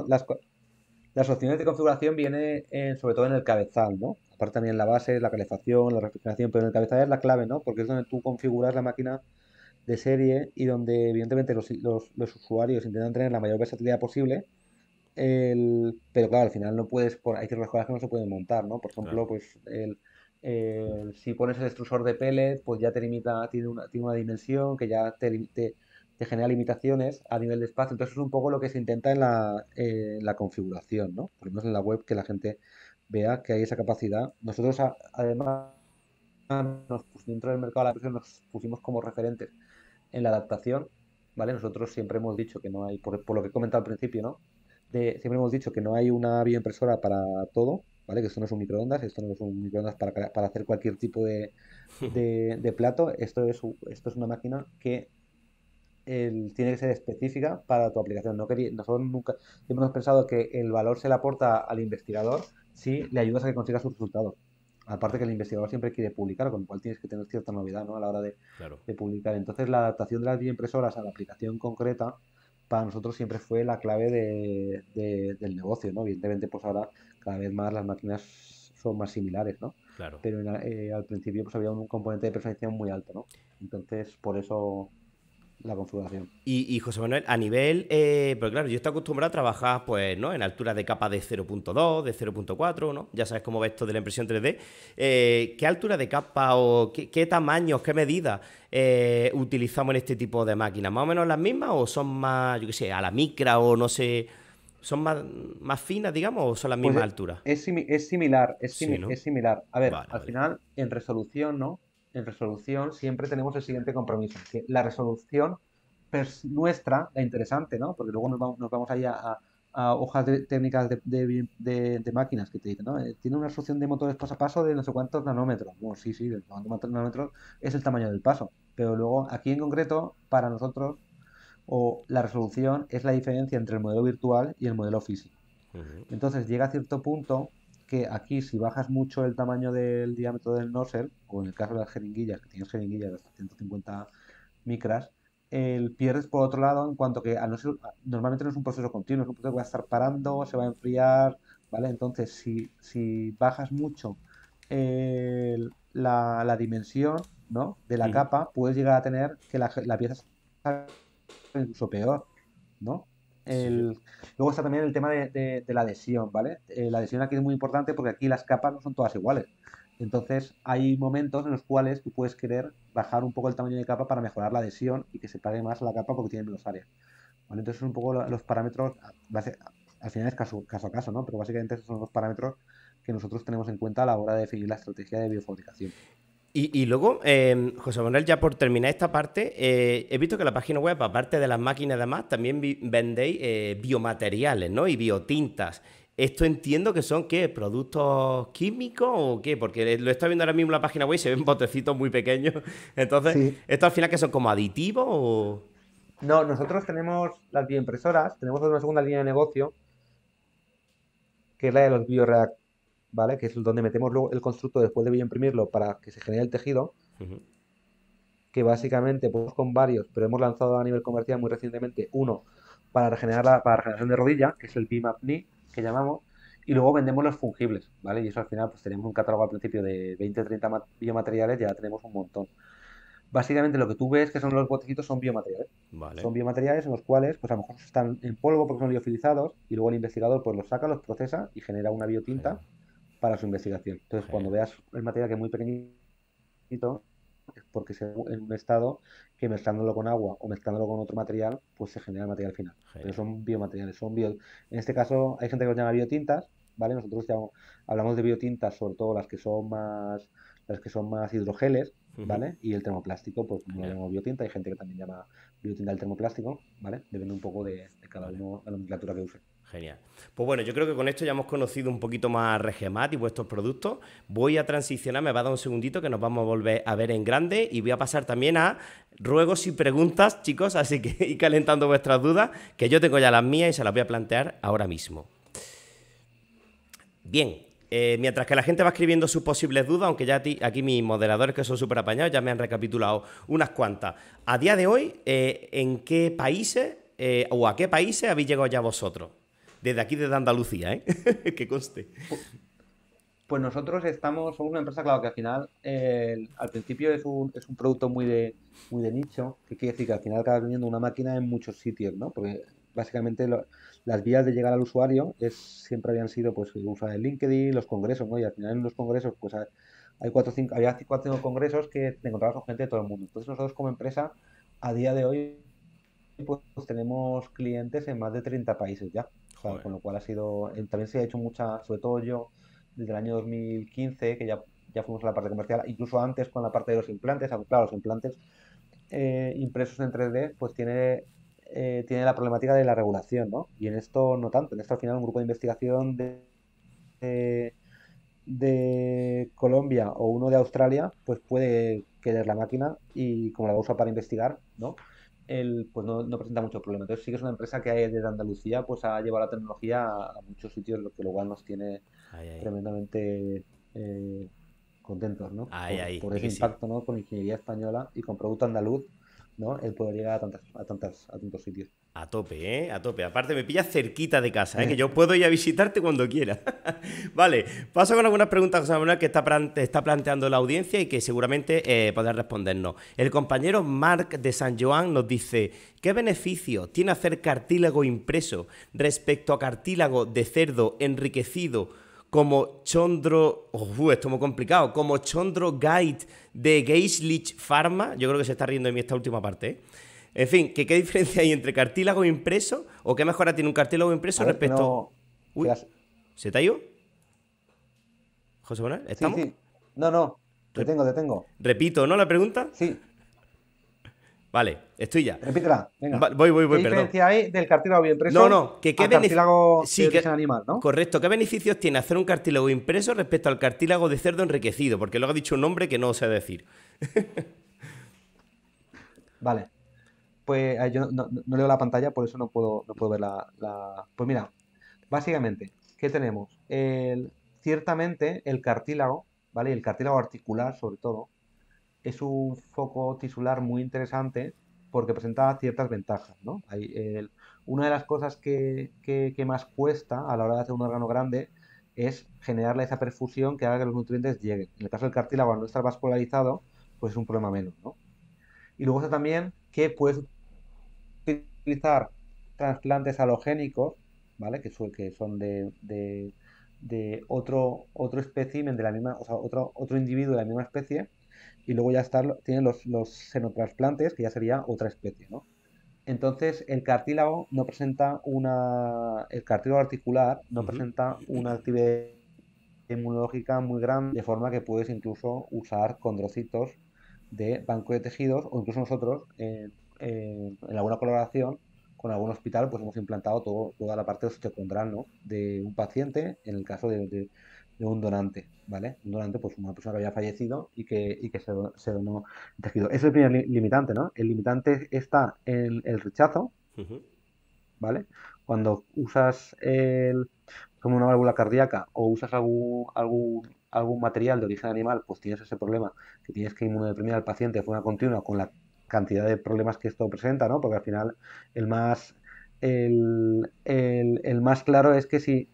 las opciones de configuración vienen sobre todo en el cabezal, ¿no? Aparte también la base, la calefacción, la refrigeración, pero en el cabezal es la clave, ¿no? Porque es donde tú configuras la máquina de serie y donde evidentemente los, usuarios intentan tener la mayor versatilidad posible. El, pero claro, al final no puedes, por, hay ciertas cosas que no se pueden montar, ¿no? Por ejemplo, pues el, si pones el extrusor de pellet, pues ya te limita, tiene una, tiene una dimensión que ya te, te, te genera limitaciones a nivel de espacio. Entonces es un poco lo que se intenta en la, eh, configuración, ¿no? Por en la web que la gente vea que hay esa capacidad. Nosotros además nos, dentro del mercado de la nos pusimos como referentes en la adaptación, ¿vale? Nosotros siempre hemos dicho que no hay, por, lo que he comentado al principio, ¿no? siempre hemos dicho que no hay una bioimpresora para todo, ¿vale? Que esto no es un microondas, esto no es un microondas para, hacer cualquier tipo de, plato, esto es, esto es una máquina que tiene que ser específica para tu aplicación. No quería, nosotros nunca hemos pensado que el valor se le aporta al investigador si le ayudas a que consiga su resultado. Aparte que el investigador siempre quiere publicar, con lo cual tienes que tener cierta novedad ¿no? a la hora de, publicar. Entonces la adaptación de las bioimpresoras a la aplicación concreta para nosotros siempre fue la clave del negocio. ¿no? Evidentemente pues ahora cada vez más las máquinas son más similares, ¿no? Claro. Pero eh, al principio pues había un componente de personalización muy alto, ¿no? Entonces por eso la configuración. Y, José Manuel, a nivel, eh, porque claro, yo estoy acostumbrado a trabajar pues, ¿no? en alturas de capa de 0.2, de 0.4, ¿no? Ya sabes cómo ves esto de la impresión 3D. Eh, ¿Qué altura de capa o qué, qué tamaños, qué medidas eh, utilizamos en este tipo de máquinas? ¿Más o menos las mismas o son más, yo qué sé, a la micra o no sé? ¿Son más, finas, digamos, o son las pues mismas alturas? Es, es, similar, es, similar. A ver, al final, en resolución, ¿no? en resolución siempre tenemos el siguiente compromiso, que la resolución pues, nuestra, la interesante, ¿no? Porque luego nos vamos, nos ahí a, hojas de, técnicas de, máquinas que te dicen, ¿no? Eh, tiene una resolución de motores paso a paso de no sé cuántos nanómetros. Bueno, sí, sí, cuántos nanómetros es el tamaño del paso. Pero luego, aquí en concreto, para nosotros, o la resolución es la diferencia entre el modelo virtual y el modelo físico. Entonces llega a cierto punto que aquí si bajas mucho el tamaño del diámetro del nozzle, o en el caso de las jeringuillas, que tienes jeringuillas de 150 micras, el pierdes por otro lado en cuanto que a normalmente no es un proceso continuo, es un proceso que va a estar parando, se va a enfriar, ¿vale? Entonces si, si bajas mucho la, dimensión ¿no? de la capa, puedes llegar a tener que la, la pieza sea incluso peor, ¿no? luego está también el tema de, la adhesión, ¿vale? Eh, la adhesión aquí es muy importante porque aquí las capas no son todas iguales. Entonces hay momentos en los cuales tú puedes querer bajar un poco el tamaño de capa para mejorar la adhesión y que se pague más la capa porque tiene menos área. entonces son un poco los parámetros, al final es caso, caso a caso, ¿no? Pero básicamente esos son los parámetros que nosotros tenemos en cuenta a la hora de definir la estrategia de biofabricación. Y, luego, eh, José Manuel, ya por terminar esta parte, eh, he visto que la página web, aparte de las máquinas y demás, también vendéis eh, biomateriales, ¿no? Y biotintas. Esto entiendo que son, ¿qué? ¿Productos químicos o qué? Porque eh, lo está viendo ahora mismo la página web y se ven botecitos muy pequeños. Entonces, ¿esto al final que son como aditivos o...? No, nosotros tenemos las bioimpresoras, tenemos una segunda línea de negocio, que es la de los bioreactores ¿vale? Que es donde metemos luego el constructo después de bioimprimirlo para que se genere el tejido. Que básicamente, pues con varios, pero hemos lanzado a nivel comercial muy recientemente uno para regenerar la, para regeneración de rodilla, que es el BMAPNI, que llamamos, y luego vendemos los fungibles, ¿vale? Y eso al final, pues tenemos un catálogo al principio de 20 o 30 biomateriales, ya tenemos un montón. Básicamente lo que tú ves que son los botecitos son biomateriales. Son biomateriales en los cuales, pues a lo mejor están en polvo porque son liofilizados y luego el investigador pues los saca, los procesa y genera una biotinta para su investigación. Entonces, cuando veas el material que es muy pequeñito, es porque se en un estado que mezclándolo con agua o mezclándolo con otro material, pues se genera el material final. Pero son biomateriales, son bio... En este caso, hay gente que los llama biotintas, ¿vale? Nosotros hablamos de biotintas, sobre todo las que son más las que son más hidrogeles, ¿vale? Y el termoplástico, pues como lo llamamos biotinta, hay gente que también llama biotinta el termoplástico, ¿vale? Depende un poco de, cada uno, de la nomenclatura que use. Pues bueno, yo creo que con esto ya hemos conocido un poquito más Regemat y vuestros productos. Voy a transicionar, me va a dar un segundito que nos vamos a volver a ver en grande y voy a pasar también a ruegos y preguntas, chicos, así que ir calentando vuestras dudas, que yo tengo ya las mías y se las voy a plantear ahora mismo. Bien, eh, mientras que la gente va escribiendo sus posibles dudas, aunque ya aquí mis moderadores que son súper apañados ya me han recapitulado unas cuantas. A día de hoy, eh, ¿en qué países eh, o a qué países habéis llegado ya vosotros? desde aquí, desde Andalucía, ¿eh? que coste? Pues nosotros estamos, somos una empresa, claro, que al final, eh, al principio es un, es un producto muy de, muy de nicho, que quiere decir que al final acabas vendiendo una máquina en muchos sitios, ¿no? Porque básicamente las vías de llegar al usuario es, siempre habían sido, pues, usar el LinkedIn, los congresos, ¿no? Y al final en los congresos, pues, hay cuatro, cinco, había cuatro cinco congresos que te encontrabas con gente de todo el mundo. Entonces nosotros como empresa, a día de hoy, pues tenemos clientes en más de 30 países ya con lo cual ha sido. Eh, también se ha hecho mucha, sobre todo yo, desde el año 2015, que ya, fuimos a la parte comercial, incluso antes con la parte de los implantes, claro, los implantes eh, impresos en 3D, pues tiene, eh, tiene la problemática de la regulación, ¿no? Y en esto no tanto, en esto al final un grupo de investigación de, de, de Colombia o uno de Australia, pues puede querer la máquina y como la usa para investigar, ¿no? pues no, presenta muchos problemas, Entonces sí que es una empresa que desde Andalucía pues ha llevado la tecnología a, muchos sitios, lo que lo cual nos tiene tremendamente eh, contentos, por, ese impacto, ¿no? Con ingeniería española y con producto andaluz, ¿no? El poder llegar a tantas, a tantas, a tantos sitios. A tope, ¿eh? A tope. Aparte, me pillas cerquita de casa, ¿eh? que yo puedo ir a visitarte cuando quiera. vale, paso con algunas preguntas, José Manuel, que está, planteando la audiencia y que seguramente eh, podrás respondernos. El compañero Mark de San Joan nos dice: ¿Qué beneficio tiene hacer cartílago impreso respecto a cartílago de cerdo enriquecido como Chondro. Uf, esto es muy complicado. Como Chondro Guide de Geislich Pharma. Yo creo que se está riendo de mí esta última parte, ¿eh? En fin, ¿qué, diferencia hay entre cartílago impreso o qué mejora tiene un cartílago impreso respecto. ¿Se te José Manuel, ¿estamos? No, no, te tengo, te tengo. Repito, ¿no? La pregunta. Sí. Vale, estoy ya. Repítela. Venga. voy, voy, voy, ¿Qué diferencia hay del cartílago impreso? No, no, qué ¿no? Correcto. ¿Qué beneficios tiene hacer un cartílago impreso respecto al cartílago de cerdo enriquecido? Porque luego ha dicho un nombre que no sé decir. vale. Pues eh, yo no, leo la pantalla, por eso no puedo, no puedo ver la, Pues mira, básicamente, ¿qué tenemos? ciertamente el cartílago, ¿vale? El cartílago articular, sobre todo, es un foco tisular muy interesante porque presenta ciertas ventajas, ¿no? Hay, una de las cosas que, más cuesta a la hora de hacer un órgano grande es generarle esa perfusión que haga que los nutrientes lleguen. En el caso del cartílago, al no estar vascularizado, pues es un problema menos, ¿no? Y luego está también que puedes utilizar trasplantes halogénicos, ¿vale? Que, son de, otro, otro espécimen de la misma, o sea, otro, otro individuo de la misma especie, y luego ya estar, tienen los, los xenotrasplantes, que ya sería otra especie, ¿no? Entonces, el cartílago no presenta una. El cartílago articular no presenta una actividad inmunológica muy grande, de forma que puedes incluso usar condrocitos de banco de tejidos, o incluso nosotros, eh, eh, en alguna colaboración con algún hospital, pues hemos implantado todo, toda la parte secundaria de un paciente en el caso de, un donante, ¿vale? Un donante, pues una persona que había fallecido y que, se, donó tejido. Ese es el primer limitante, ¿no? El limitante está en el rechazo, ¿vale? Cuando usas el, como una válvula cardíaca o usas algún algún material de origen animal, pues tienes ese problema que tienes que inmunodeprimir al paciente de forma continua con la cantidad de problemas que esto presenta, ¿no? Porque al final el más, el, el, más claro es que si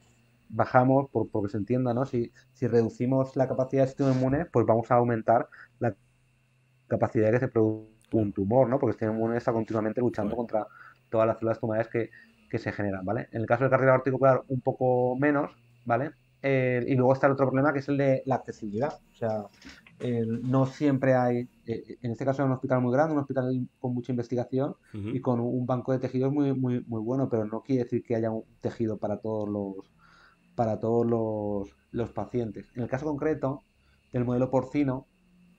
bajamos, por, por, que se entienda, ¿no? Si, si reducimos la capacidad del sistema inmune, pues vamos a aumentar la capacidad que se produce un tumor, ¿no? Porque el sistema inmune está continuamente luchando contra todas las células tumorales que, se generan, ¿vale? En el caso del carril articular, un poco menos, ¿vale? Eh, y luego está el otro problema que es el de la accesibilidad. O sea, eh, no siempre hay, eh, eh, en este caso es un hospital muy grande, un hospital con mucha investigación y con un banco de tejidos muy, muy, muy bueno, pero no quiere decir que haya un tejido para todos los para todos los, pacientes. En el caso concreto del modelo porcino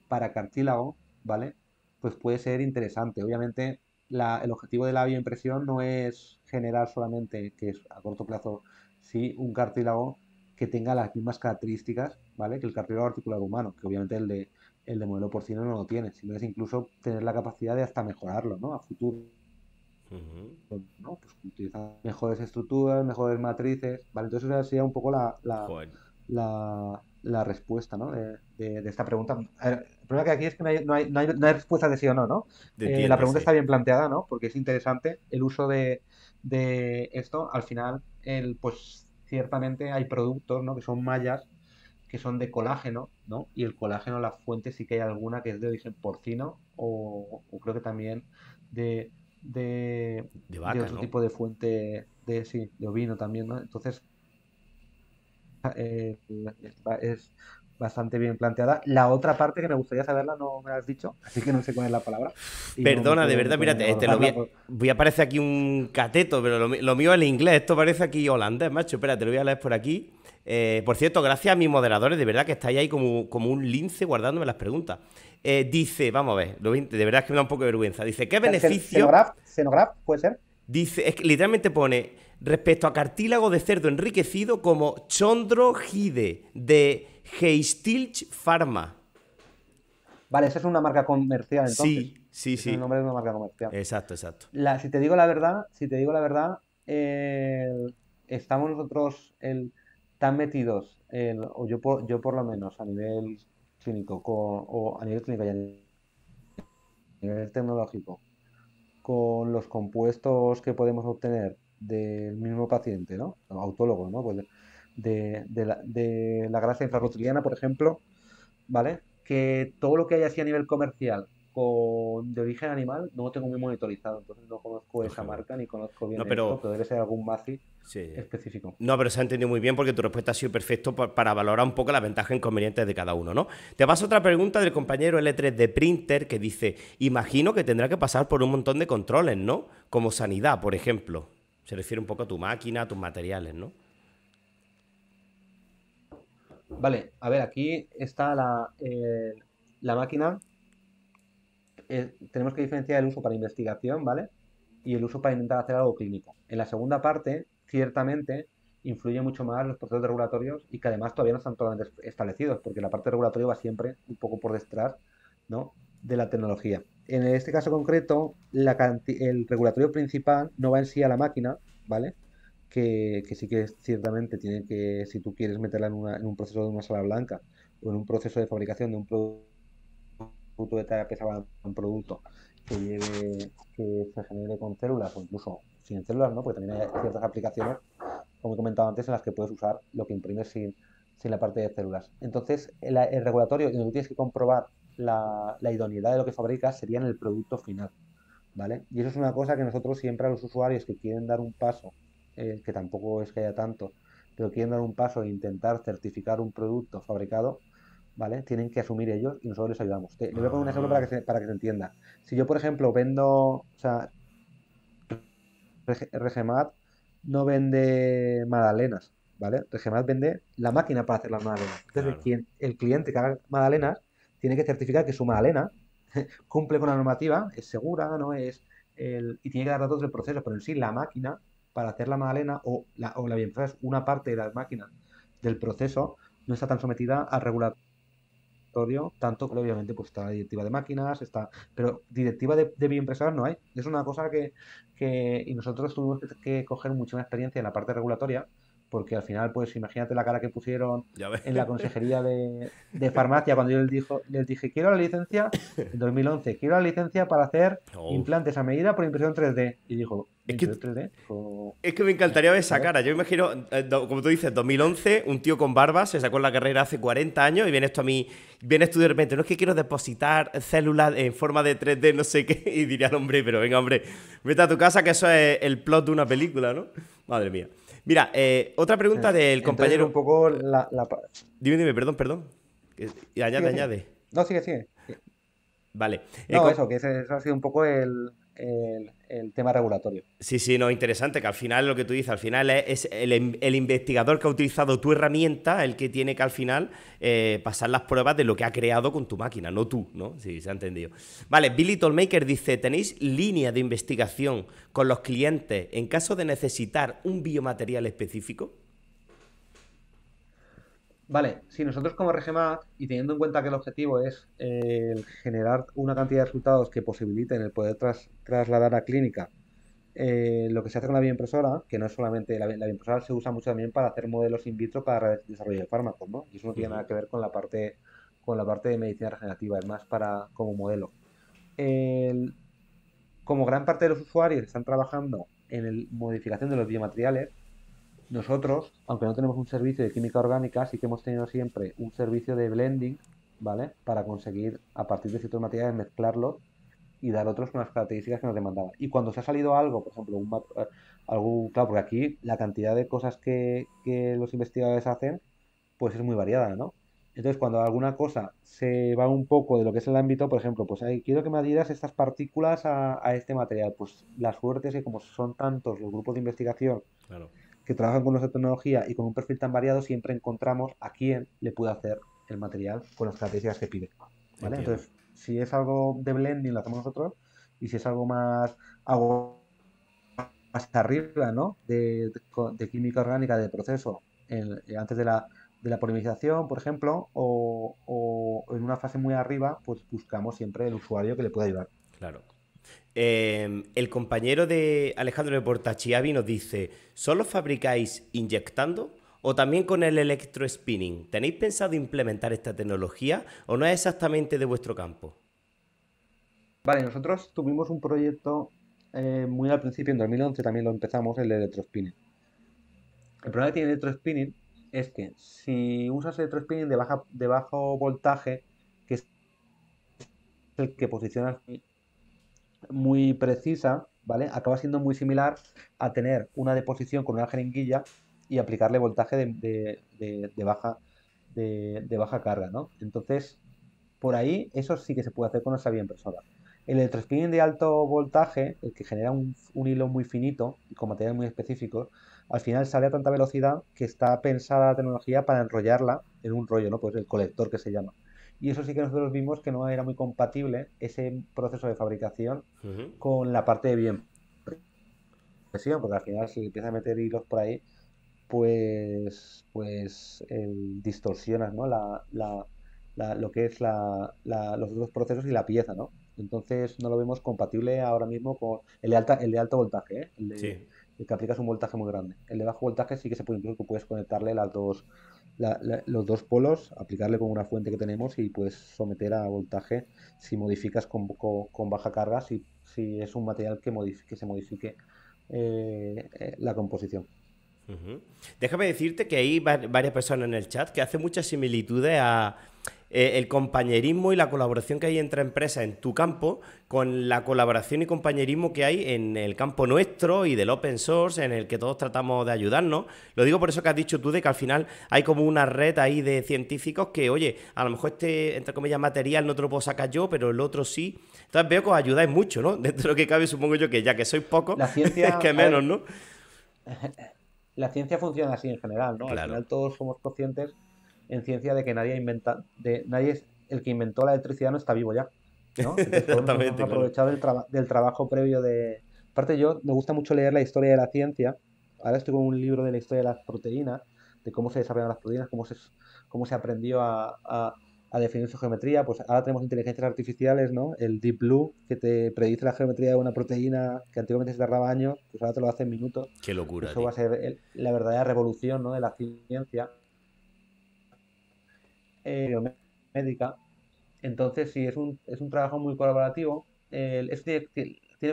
para cartílago, ¿vale? Pues puede ser interesante. Obviamente la, el objetivo de la bioimpresión no es generar solamente, que es a corto plazo, sí, un cartílago, que tenga las mismas características, ¿vale? Que el cartílago articular humano, que obviamente el de, el de modelo porcino no lo tiene, sino es incluso tener la capacidad de hasta mejorarlo, ¿no? A futuro. ¿no? Pues utilizar mejores estructuras, mejores matrices, ¿vale? Entonces esa sería un poco la, la, la, respuesta, ¿no? De, de, esta pregunta. el problema que aquí es que no hay, no hay, no hay, respuesta de sí o no, ¿no? Eh, la pregunta está bien planteada, ¿no? Porque es interesante el uso de, de esto. Al final, el, pues ciertamente hay productos ¿no? que son mallas que son de colágeno, ¿no? Y el colágeno, la fuente sí que hay alguna que es de origen porcino o, creo que también de, de, de otro tipo de fuente de, sí, de ovino también, ¿no? Entonces, eh, es, bastante bien planteada. La otra parte que me gustaría saberla no me la has dicho, así que no sé cuál es la palabra. Perdona, de verdad, mira este lo voy, a, pues. voy aquí un cateto, pero lo, mío es el inglés, esto parece aquí holandés, macho. Espérate, lo voy a leer por aquí. Eh, por cierto, gracias a mis moderadores, de verdad que estáis ahí como, como un lince guardándome las preguntas. Eh, dice, vamos a ver, de verdad que me da un poco de vergüenza. Dice, ¿qué beneficio? ¿Cenograf? ¿puede ser? Dice, es que literalmente pone, respecto a cartílago de cerdo enriquecido como chondrohide de Heistilch Pharma. Vale, esa es una marca comercial, entonces. Sí, sí, sí. el nombre de una marca comercial. Exacto, exacto. si te digo la verdad, si te digo la verdad, estamos nosotros tan metidos, o yo por, lo menos a nivel clínico, o a nivel clínico y a nivel tecnológico, con los compuestos que podemos obtener del mismo paciente, ¿no? Autólogo, ¿no? Pues de, la, de la, gracia por ejemplo, ¿vale? Que todo lo que hay así a nivel comercial con, de origen animal no lo tengo muy monitorizado, entonces no conozco esa marca ni conozco bien no, pero... Esto, debe ser algún MACI específico. No, pero se ha entendido muy bien porque tu respuesta ha sido perfecto para valorar un poco las ventajas e inconvenientes de cada uno, ¿no? Te vas otra pregunta del compañero L3 de Printer que dice, imagino que tendrá que pasar por un montón de controles, ¿no? Como sanidad, por ejemplo. Se refiere un poco a tu máquina, a tus materiales, ¿no? Vale, a ver, aquí está la, eh, la máquina. Eh, tenemos que diferenciar el uso para investigación, ¿vale? Y el uso para intentar hacer algo clínico. En la segunda parte, ciertamente, influye mucho más los procesos regulatorios y que además todavía no están totalmente establecidos, porque la parte regulatoria va siempre un poco por detrás ¿no? de la tecnología. En este caso concreto, el regulatorio principal no va en sí a la máquina, ¿vale? que, sí que ciertamente tiene que, si tú quieres meterla en, un proceso de una sala blanca o en un proceso de fabricación de un producto de un producto que lleve, que se genere con células o incluso sin células, ¿no? Porque también hay ciertas aplicaciones, como he comentado antes, en las que puedes usar lo que imprimes sin, sin la parte de células. Entonces, el, el regulatorio donde tienes que comprobar la, la, idoneidad de lo que fabricas sería en el producto final, ¿vale? Y eso es una cosa que nosotros siempre a los usuarios que quieren dar un paso eh, que tampoco es que haya tanto, pero quieren dar un paso e intentar certificar un producto fabricado, ¿vale? Tienen que asumir ellos y nosotros les ayudamos. Te, le voy a poner un ejemplo para que, se, entienda. Si yo, por ejemplo, vendo, o sea, Regemat no vende magdalenas, ¿vale? Regemat vende la máquina para hacer las magdalenas. Entonces, el, cliente que haga magdalenas tiene que certificar que su magdalena cumple con la normativa, es segura, no es... y tiene que dar datos del proceso, pero en sí la máquina para hacer la magdalena o la, o la es una parte de las máquinas del proceso, no está tan sometida al regulatorio, tanto que obviamente pues está la directiva de máquinas, está, pero directiva de, de no hay. Es una cosa que, que y nosotros tuvimos que, coger mucha experiencia en la parte regulatoria, porque al final, pues imagínate la cara que pusieron en la consejería de, farmacia cuando yo les, dijo, les dije, quiero la licencia, en 2011, quiero la licencia para hacer implantes a medida por impresión 3D. Y dijo, es que, es que me encantaría ver esa cara. Yo imagino, eh, como tú dices, 2011, un tío con barba se sacó en la carrera hace 40 años y viene esto a mí, viene esto de repente, no es que quiero depositar células en forma de 3D, no sé qué, y diría, hombre, pero venga, hombre, vete a tu casa que eso es el plot de una película, ¿no? Madre mía. Mira, eh, otra pregunta eh, del compañero. Un poco la, Dime, dime, perdón, perdón. añade, añade. No, sigue, sigue. Vale. No, eh, eso, que eso ha sido un poco el, el, el, tema regulatorio. Sí, sí, no, interesante, que al final lo que tú dices, al final es, em, el, investigador que ha utilizado tu herramienta el que tiene que al final eh, pasar las pruebas de lo que ha creado con tu máquina, no tú, ¿no? Sí, se ha entendido. Vale, Billy Tollmaker dice, ¿tenéis línea de investigación con los clientes en caso de necesitar un biomaterial específico? vale, si nosotros como RGMAT, y teniendo en cuenta que el objetivo es eh, generar una cantidad de resultados que posibiliten el poder trasladar a clínica eh, lo que se hace con la bioimpresora, que no es solamente la, bioimpresora, se usa mucho también para hacer modelos in vitro para de fármacos, ¿no? Y eso no tiene nada que ver con la parte con la parte de medicina regenerativa, es más para como modelo. como gran parte de los usuarios están trabajando en la modificación de los biomateriales, nosotros, aunque no tenemos un servicio de química orgánica, sí que hemos tenido siempre un servicio de blending, ¿vale? Para conseguir, a partir de ciertos materiales, mezclarlos y dar otros con las características que nos demandaban. Y cuando se ha salido algo, por ejemplo, un, eh, algo, claro, porque aquí la cantidad de cosas que, los investigadores hacen, pues es muy variada, ¿no? Entonces, cuando alguna cosa se va un poco de lo que es el ámbito, por ejemplo, pues ahí quiero que me adhieras estas partículas a, este material. Pues la suerte es que como son tantos los grupos de investigación claro trabajan con nuestra tecnología y con un perfil tan variado, siempre encontramos a quién le puede hacer el material con las características que pide. Entonces, si es algo de blending, lo hacemos nosotros, y si es algo más, algo más arriba, ¿no? De, química orgánica, de proceso, eh, antes de la, de la polinización, por ejemplo, o, o en una fase muy arriba, pues buscamos siempre el usuario que le pueda ayudar. Claro. Em, el compañero de Alejandro de Portachiavi nos dice: ¿Solo fabricáis inyectando o también con el electrospinning? ¿Tenéis pensado implementar esta tecnología o no es exactamente de vuestro campo? Vale, nosotros tuvimos un proyecto eh, muy al principio, en 2011 también lo empezamos, el electrospinning. El problema que tiene el electrospinning es que si usas electrospinning de, baja, de bajo voltaje, que es el que posicionas muy precisa, ¿vale? Acaba siendo muy similar a tener una deposición con una jeringuilla y aplicarle voltaje de, de, baja, de, baja carga, ¿no? Entonces, por ahí, eso sí que se puede hacer con esa persona. El electrospinning de alto voltaje, el que genera un, hilo muy finito y con materiales muy específicos, al final sale a tanta velocidad que está pensada la tecnología para enrollarla en un rollo, ¿no? Pues el colector que se llama. Y eso sí que nosotros vimos que no era muy compatible ese proceso de fabricación con la parte de bien porque al final si empiezas a meter hilos por ahí, pues, pues eh, distorsionas lo que es los dos procesos y la pieza, ¿no? Entonces no lo vemos compatible ahora mismo con el de, alta, el de alto voltaje, ¿eh? el, que aplicas un voltaje muy grande. El de bajo voltaje sí que se puede incluso puedes conectarle las dos los dos polos, aplicarle con una fuente que tenemos y puedes someter a voltaje si modificas con, baja carga, si, si, es un material que, modifique, se modifique eh, eh, la composición. Déjame decirte que hay varias personas en el chat que hacen muchas similitudes a, eh, el compañerismo y la colaboración que hay entre empresas en tu campo con la colaboración y compañerismo que hay en el campo nuestro y del open source en el que todos tratamos de ayudarnos. Lo digo por eso que has dicho tú de que al final hay como una red ahí de científicos que, oye, a lo mejor este, entre comillas, material no te lo puedo sacar yo, pero el otro sí. Entonces veo que os ayudáis mucho, ¿no? Dentro de lo que cabe, supongo yo que ya que sois pocos, es que menos, ¿no? La ciencia funciona así en general, ¿no? Al final todos somos conscientes en ciencia de que nadie inventa, de nadie el que inventó la electricidad no está vivo ya. ¿no? Aprovechado el del trabajo previo de. Aparte, yo me gusta mucho leer la historia de la ciencia. Ahora estoy con un libro de la historia de las proteínas, de cómo se desarrollan las proteínas, cómo se, cómo se aprendió a, a, definir su geometría. Pues ahora tenemos inteligencias artificiales, ¿no? El Deep Blue, que te predice la geometría de una proteína que antiguamente se tardaba años, pues ahora te lo hace en minutos. Qué locura. Eso va a ser la verdadera revolución, ¿no? De la ciencia eh, médica, Entonces, si es un, es un trabajo muy colaborativo. tiene,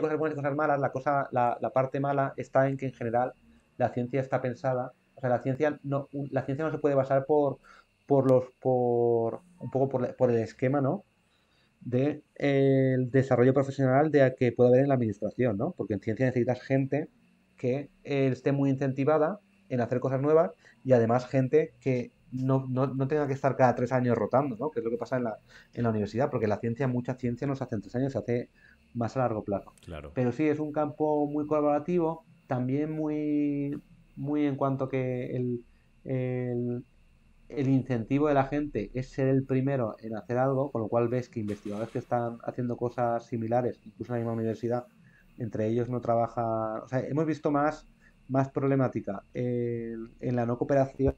cosas buenas y cosas malas. La, cosa, la, parte mala está en que, en general, la ciencia está pensada. O sea, la ciencia no, la ciencia no se puede basar por, por los por un poco por, el esquema, ¿no? de eh, el desarrollo profesional de que pueda haber en la administración, Porque en ciencia necesitas gente que eh, esté muy incentivada en hacer cosas nuevas y además gente que no, no, no, tenga que estar cada tres años rotando, ¿no? Que es lo que pasa en la, en la universidad, porque la ciencia, mucha ciencia no se hace en tres años, se hace más a largo plazo. Claro. Pero sí, es un campo muy colaborativo, también muy, muy en cuanto que el, el, incentivo de la gente es ser el primero en hacer algo, con lo cual ves que investigadores que están haciendo cosas similares, incluso en la misma universidad, entre ellos no trabaja... O sea, hemos visto más, más problemática en, en la no cooperación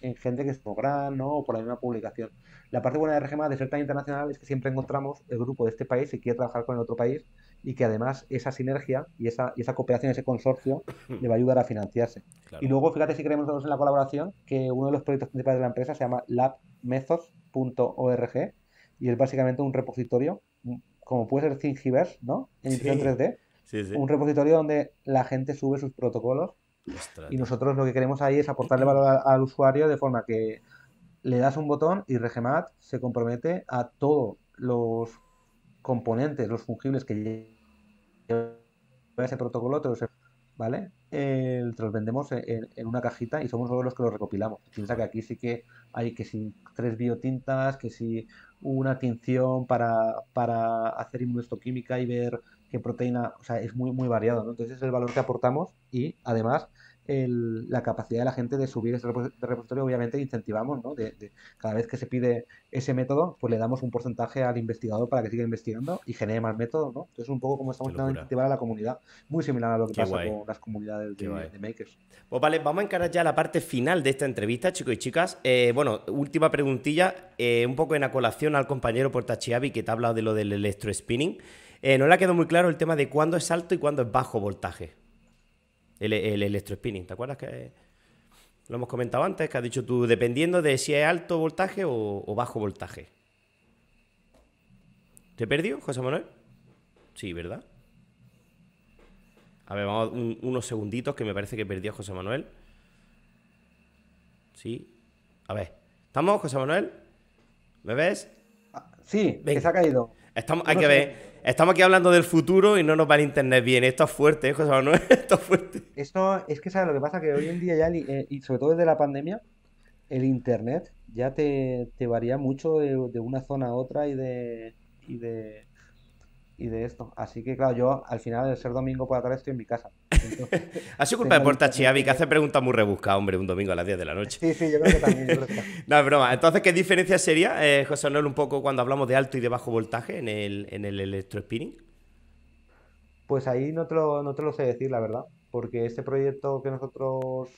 en eh, gente que es gran o por la misma publicación. La parte buena de RGMA de ser tan internacional es que siempre encontramos el grupo de este país que quiere trabajar con el otro país y que además esa sinergia y esa, y esa cooperación, ese consorcio, le va a ayudar a financiarse. Y luego, fíjate si creemos en la colaboración, que uno de los proyectos principales de la empresa se llama labmethods.org y es básicamente un repositorio, como puede ser Thingiverse, ¿no? En 3D. Un repositorio donde la gente sube sus protocolos y nosotros lo que queremos ahí es aportarle valor al, usuario de forma que le das un botón y Regemat se compromete a todos los componentes, los fungibles que lleva ese protocolo, ¿vale? los vendemos en, una cajita y somos los que los recopilamos. Piensa que aquí sí que hay que si tres biotintas, que si una tinción para, para hacer química y ver que proteína, o sea, es muy, muy variado, ¿no? Entonces es el valor que aportamos y además la capacidad de la gente de subir ese repositorio, obviamente incentivamos, ¿no? De, cada vez que se pide ese método, pues le damos un porcentaje al investigador para que siga investigando y genere más métodos, ¿no? Entonces un poco como estamos tratando incentivar a la comunidad, muy similar a lo que pasa con las comunidades de, makers. Pues vale, vamos a encarar ya la parte final de esta entrevista, chicos y chicas. Eh, bueno, última preguntilla, eh, un poco en acolación al compañero Portachiavi que te ha hablado de lo del electrospinning. spinning eh, no le ha quedado muy claro el tema de cuándo es alto y cuándo es bajo voltaje. El, el electrospinning, ¿te acuerdas que lo hemos comentado antes? Que has dicho tú, dependiendo de si es alto voltaje o, bajo voltaje. ¿Te perdió, José Manuel? Sí, ¿verdad? A ver, vamos unos segunditos que me parece que perdió José Manuel. Sí. A ver. ¿Estamos, José Manuel? ¿Me ves? Ah, sí, que se ha caído. Estamos, hay que ver. Estamos aquí hablando del futuro y no nos va el internet bien. Esto es fuerte, Esto es fuerte. Esto es que, ¿sabes? Lo que pasa que hoy en día ya, eh, y sobre todo desde la pandemia, el internet ya te, varía mucho de, una zona a otra y de y de esto. Así que, claro, yo al final, el ser domingo por la tarde, estoy en mi casa. ha sido culpa de Porta Chiavi, que hace preguntas muy rebuscadas, hombre, un domingo a las 10 de la noche. Sí, sí, yo creo que también. no, es broma. Entonces, ¿qué diferencia sería, eh, José Manuel, un poco cuando hablamos de alto y de bajo voltaje en el, en el Pues ahí no te, lo, no lo sé decir, la verdad, porque este proyecto que nosotros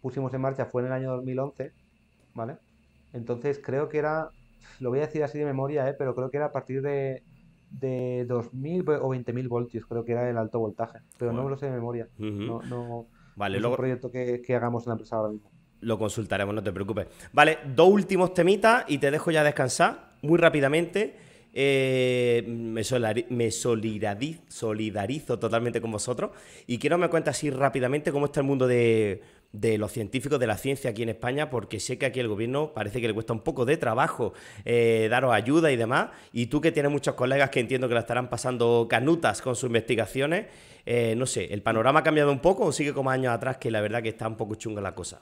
pusimos en marcha fue en el año 2011, ¿vale? Entonces creo que era, lo voy a decir así de memoria, eh, pero creo que era a partir de, de 2.000 pues, o 20.000 voltios, creo que era el alto voltaje, pero no lo sé de memoria. No, vale, es un proyecto que, hagamos en la empresa ahora mismo. Lo consultaremos, no te preocupes. Vale, dos últimos temitas y te dejo ya descansar muy rápidamente. Eh, me, solidarizo, solidarizo totalmente con vosotros y quiero que me cuentes así rápidamente cómo está el mundo de de los científicos de la ciencia aquí en España, porque sé que aquí el gobierno parece que le cuesta un poco de trabajo eh, daros ayuda y demás, y tú que tienes muchos colegas que entiendo que la estarán pasando canutas con sus investigaciones, eh, no sé, ¿el panorama ha cambiado un poco o sigue como años atrás que la verdad que está un poco chunga la cosa?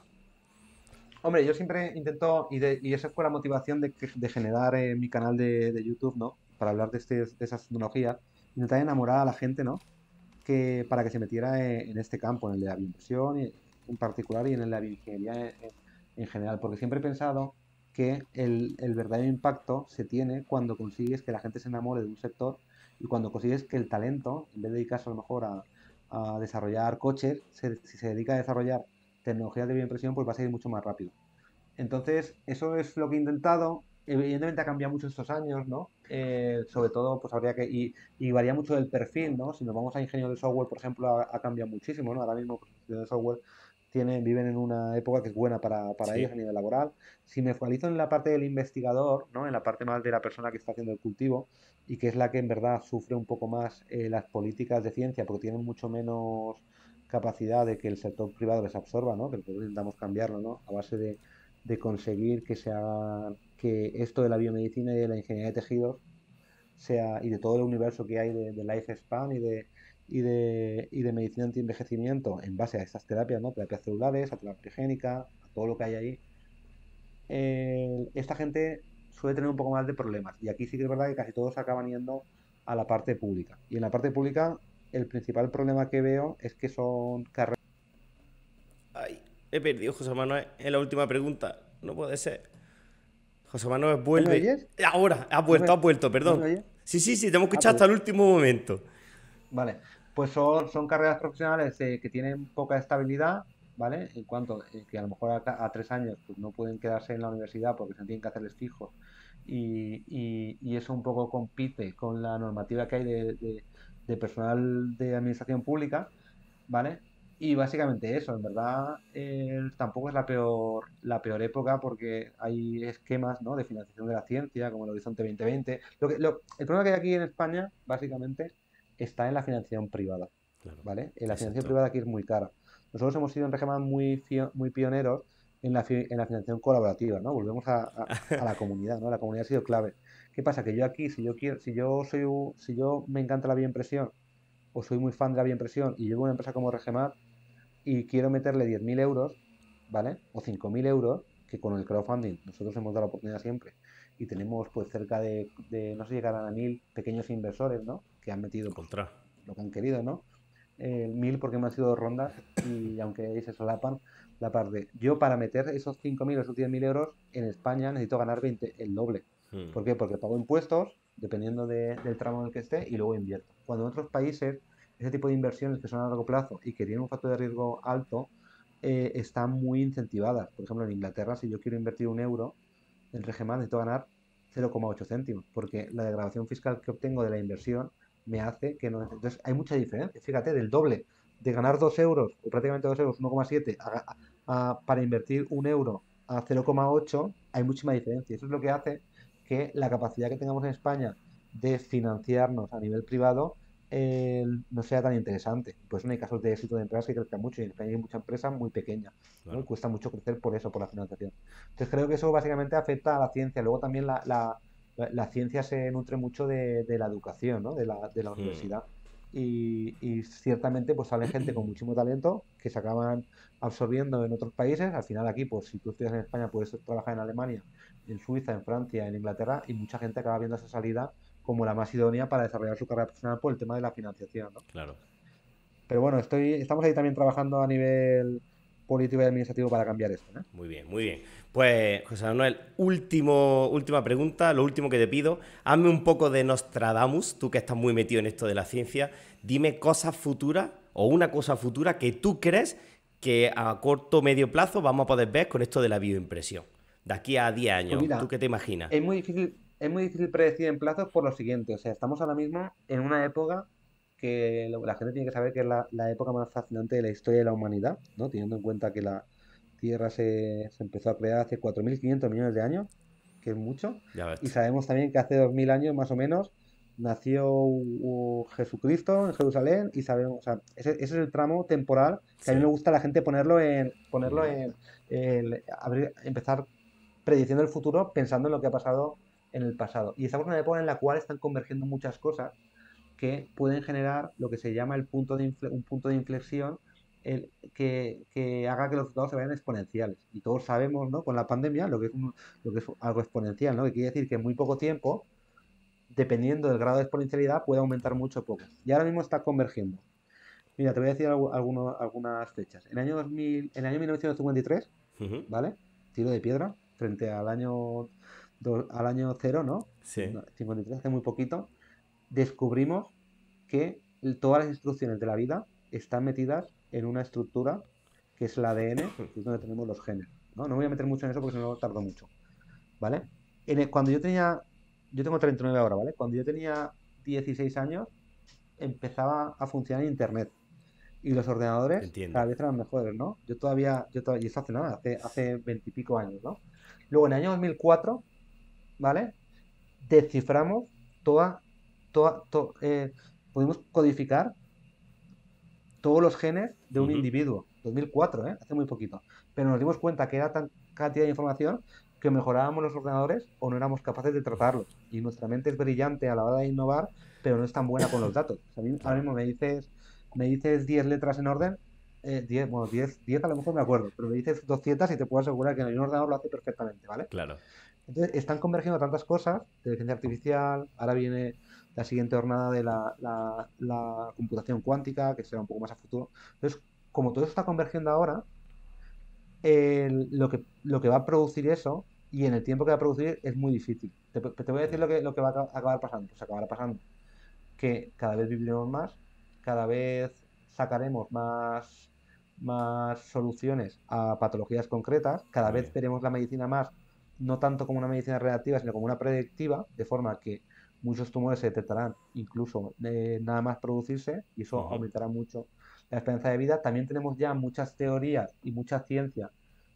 Hombre, yo siempre intento, y, de, esa fue la motivación de, generar eh, mi canal de, YouTube, ¿no? Para hablar de, este, esas tecnologías, intentar enamorar a la gente, ¿no? Que, para que se metiera en, este campo, en el de la inversión y en particular y en la bioingeniería en, general, porque siempre he pensado que el, verdadero impacto se tiene cuando consigues que la gente se enamore de un sector y cuando consigues que el talento, en vez de dedicarse a lo mejor a, desarrollar coches, si se dedica a desarrollar tecnologías de bioimpresión, pues va a salir mucho más rápido. Entonces, eso es lo que he intentado. Evidentemente ha cambiado mucho estos años, ¿no? Eh, sobre todo, pues habría que. Y, varía mucho el perfil, ¿no? Si nos vamos a ingeniero de software, por ejemplo, ha, cambiado muchísimo, ¿no? Ahora mismo, pues, de software viven en una época que es buena para, para ellos a nivel laboral. Si me focalizo en la parte del investigador, ¿no? en la parte más de la persona que está haciendo el cultivo y que es la que en verdad sufre un poco más eh, las políticas de ciencia porque tienen mucho menos capacidad de que el sector privado les absorba, ¿no? que intentamos cambiarlo ¿no? a base de, conseguir que, que esto de la biomedicina y de la ingeniería de tejidos sea, y de todo el universo que hay de, de lifespan y de y de, medicina anti-envejecimiento en base a esas terapias, ¿no? Terapias celulares, a terapia higiénica, a todo lo que hay ahí, esta gente suele tener un poco más de problemas. Y aquí sí que es verdad que casi todos acaban yendo a la parte pública. Y en la parte pública, el principal problema que veo es que son carreras. Ay, he perdido, José Manuel, en la última pregunta. No puede ser. José Manuel vuelve. Ahora, ha vuelto, ha vuelto, perdón. sí, sí, sí, te hemos ah, escuchado pues hasta el último momento. Vale, pues son, carreras profesionales eh, que tienen poca estabilidad, ¿vale? En cuanto eh, que a lo mejor a, tres años pues, no pueden quedarse en la universidad porque se tienen que hacerles fijos y, eso un poco compite con la normativa que hay de, personal de administración pública, ¿vale? Y básicamente eso, en verdad tampoco es la peor, la peor época porque hay esquemas ¿no? de financiación de la ciencia, como el Horizonte 2020. Lo que, el problema que hay aquí en España, básicamente, está en la financiación privada. ¿vale? En la financiación privada aquí es muy cara. Nosotros hemos sido en Regeman muy, muy pioneros en la, en la financiación colaborativa, ¿no? Volvemos a, la comunidad, ¿no? La comunidad ha sido clave. ¿Qué pasa? Que yo aquí, si yo quiero, si yo soy si yo me encanta la bioimpresión o soy muy fan de la bioimpresión y llevo una empresa como Reggemar y quiero meterle 10.000 euros, ¿vale? O 5.000 euros, que con el crowdfunding nosotros hemos dado la oportunidad siempre y tenemos pues cerca de, de no sé, llegarán a mil pequeños inversores, ¿no? han metido pues, lo que han querido, ¿no? El mil porque me han sido rondas y aunque ahí se solapan, la parte. Yo para meter esos 5.000 o esos 10.000 euros en España necesito ganar 20, el doble. Hmm. ¿Por qué? Porque pago impuestos, dependiendo del tramo en el que esté, y luego invierto. Cuando en otros países, ese tipo de inversiones que son a largo plazo y que tienen un factor de riesgo alto, eh, están muy incentivadas. Por ejemplo, en Inglaterra, si yo quiero invertir un euro en Regeman, necesito ganar 0,8 céntimos, porque la degradación fiscal que obtengo de la inversión me hace que no. Entonces hay mucha diferencia. Fíjate, del doble de ganar 2 euros, o prácticamente 2 euros, 1,7, para invertir 1 euro a 0,8, hay muchísima diferencia. Eso es lo que hace que la capacidad que tengamos en España de financiarnos a nivel privado no sea tan interesante. Pues no hay casos de éxito de empresas que crezcan mucho, y en España hay mucha empresa muy pequeña, cuesta mucho crecer por eso, por la financiación. Entonces creo que eso básicamente afecta a la ciencia. Luego también la, la la, ciencia se nutre mucho de, la educación, ¿no? de, la, de universidad. Y, ciertamente pues sale gente con muchísimo talento que se acaban absorbiendo en otros países. Al final aquí, pues si tú estudias en España, puedes trabajar en Alemania, en Suiza, en Francia, en Inglaterra, y mucha gente acaba viendo esa salida como la más idónea para desarrollar su carrera profesional por el tema de la financiación. ¿no? Claro. Pero bueno, estoy, estamos ahí también trabajando a nivel político y administrativo para cambiar esto. ¿no? Muy bien, muy bien. Pues, José Manuel, último, última pregunta, lo último que te pido. Hazme un poco de Nostradamus, tú que estás muy metido en esto de la ciencia. Dime cosas futuras o una cosa futura que tú crees que a corto o medio plazo vamos a poder ver con esto de la bioimpresión. De aquí a 10 años, pues ¿tú qué te imaginas? Es muy difícil, es muy difícil predecir en plazos por lo siguiente. O sea, estamos ahora mismo en una época que la gente tiene que saber que es la, la época más fascinante de la historia de la humanidad, ¿no? Teniendo en cuenta que la, Tierra se, empezó a crear hace 4.500 millones de años, que es mucho. Y sabemos también que hace 2.000 años más o menos nació Jesucristo en Jerusalén y sabemos, o sea, ese, es el tramo temporal que a mí me gusta la gente ponerlo en, ponerlo en, empezar prediciendo el futuro pensando en lo que ha pasado en el pasado. Y estamos en una época en la cual están convergiendo muchas cosas que pueden generar lo que se llama el punto de un punto de inflexión que, haga que los resultados se vayan exponenciales. Y todos sabemos, ¿no? Con la pandemia, lo que es, lo que es algo exponencial, ¿no? Que quiere decir que en muy poco tiempo, dependiendo del grado de exponencialidad, puede aumentar mucho o poco. Y ahora mismo está convergiendo. Mira, te voy a decir algunas fechas. En el año, 2000, en el año 1953, ¿vale? Tiro de piedra, frente al año, al año cero, ¿no? Sí. hace muy poquito, descubrimos que todas las instrucciones de la vida están metidas en una estructura que es la ADN, que es donde tenemos los genes. No, no me voy a meter mucho en eso porque si no tardo mucho. ¿Vale? cuando yo tenía. Yo tengo 39 ahora, ¿vale? Cuando yo tenía 16 años, empezaba a funcionar Internet. Y los ordenadores cada vez eran mejores, ¿no? Yo todavía. Yo todavía y eso hace nada, hace, hace 20 y pico años, ¿no? Luego, en el año 2004, ¿vale? Desciframos toda. toda eh, pudimos codificar todos los genes de un individuo. 2004, ¿eh? hace muy poquito. Pero nos dimos cuenta que era tan cantidad de información que mejorábamos los ordenadores o no éramos capaces de tratarlos. Y nuestra mente es brillante a la hora de innovar, pero no es tan buena con los datos. A mí, ahora mismo me dices me dices 10 letras en orden, eh, bueno, 10, a lo mejor me acuerdo, pero me dices 200 y te puedo asegurar que en un ordenador lo hace perfectamente, ¿vale? Claro. Entonces, están convergiendo tantas cosas, inteligencia artificial, ahora viene la siguiente jornada de la, computación cuántica, que será un poco más a futuro. Entonces, como todo eso está convergiendo ahora, lo, que, lo que va a producir eso y en el tiempo que va a producir es muy difícil. Te, voy a decir lo que, lo que va a acabar pasando. Pues acabará pasando que cada vez viviremos más, cada vez sacaremos más, más soluciones a patologías concretas, cada vez veremos la medicina más, no tanto como una medicina reactiva, sino como una predictiva, de forma que muchos tumores se detectarán incluso de nada más producirse y eso aumentará mucho la esperanza de vida. También tenemos ya muchas teorías y mucha ciencia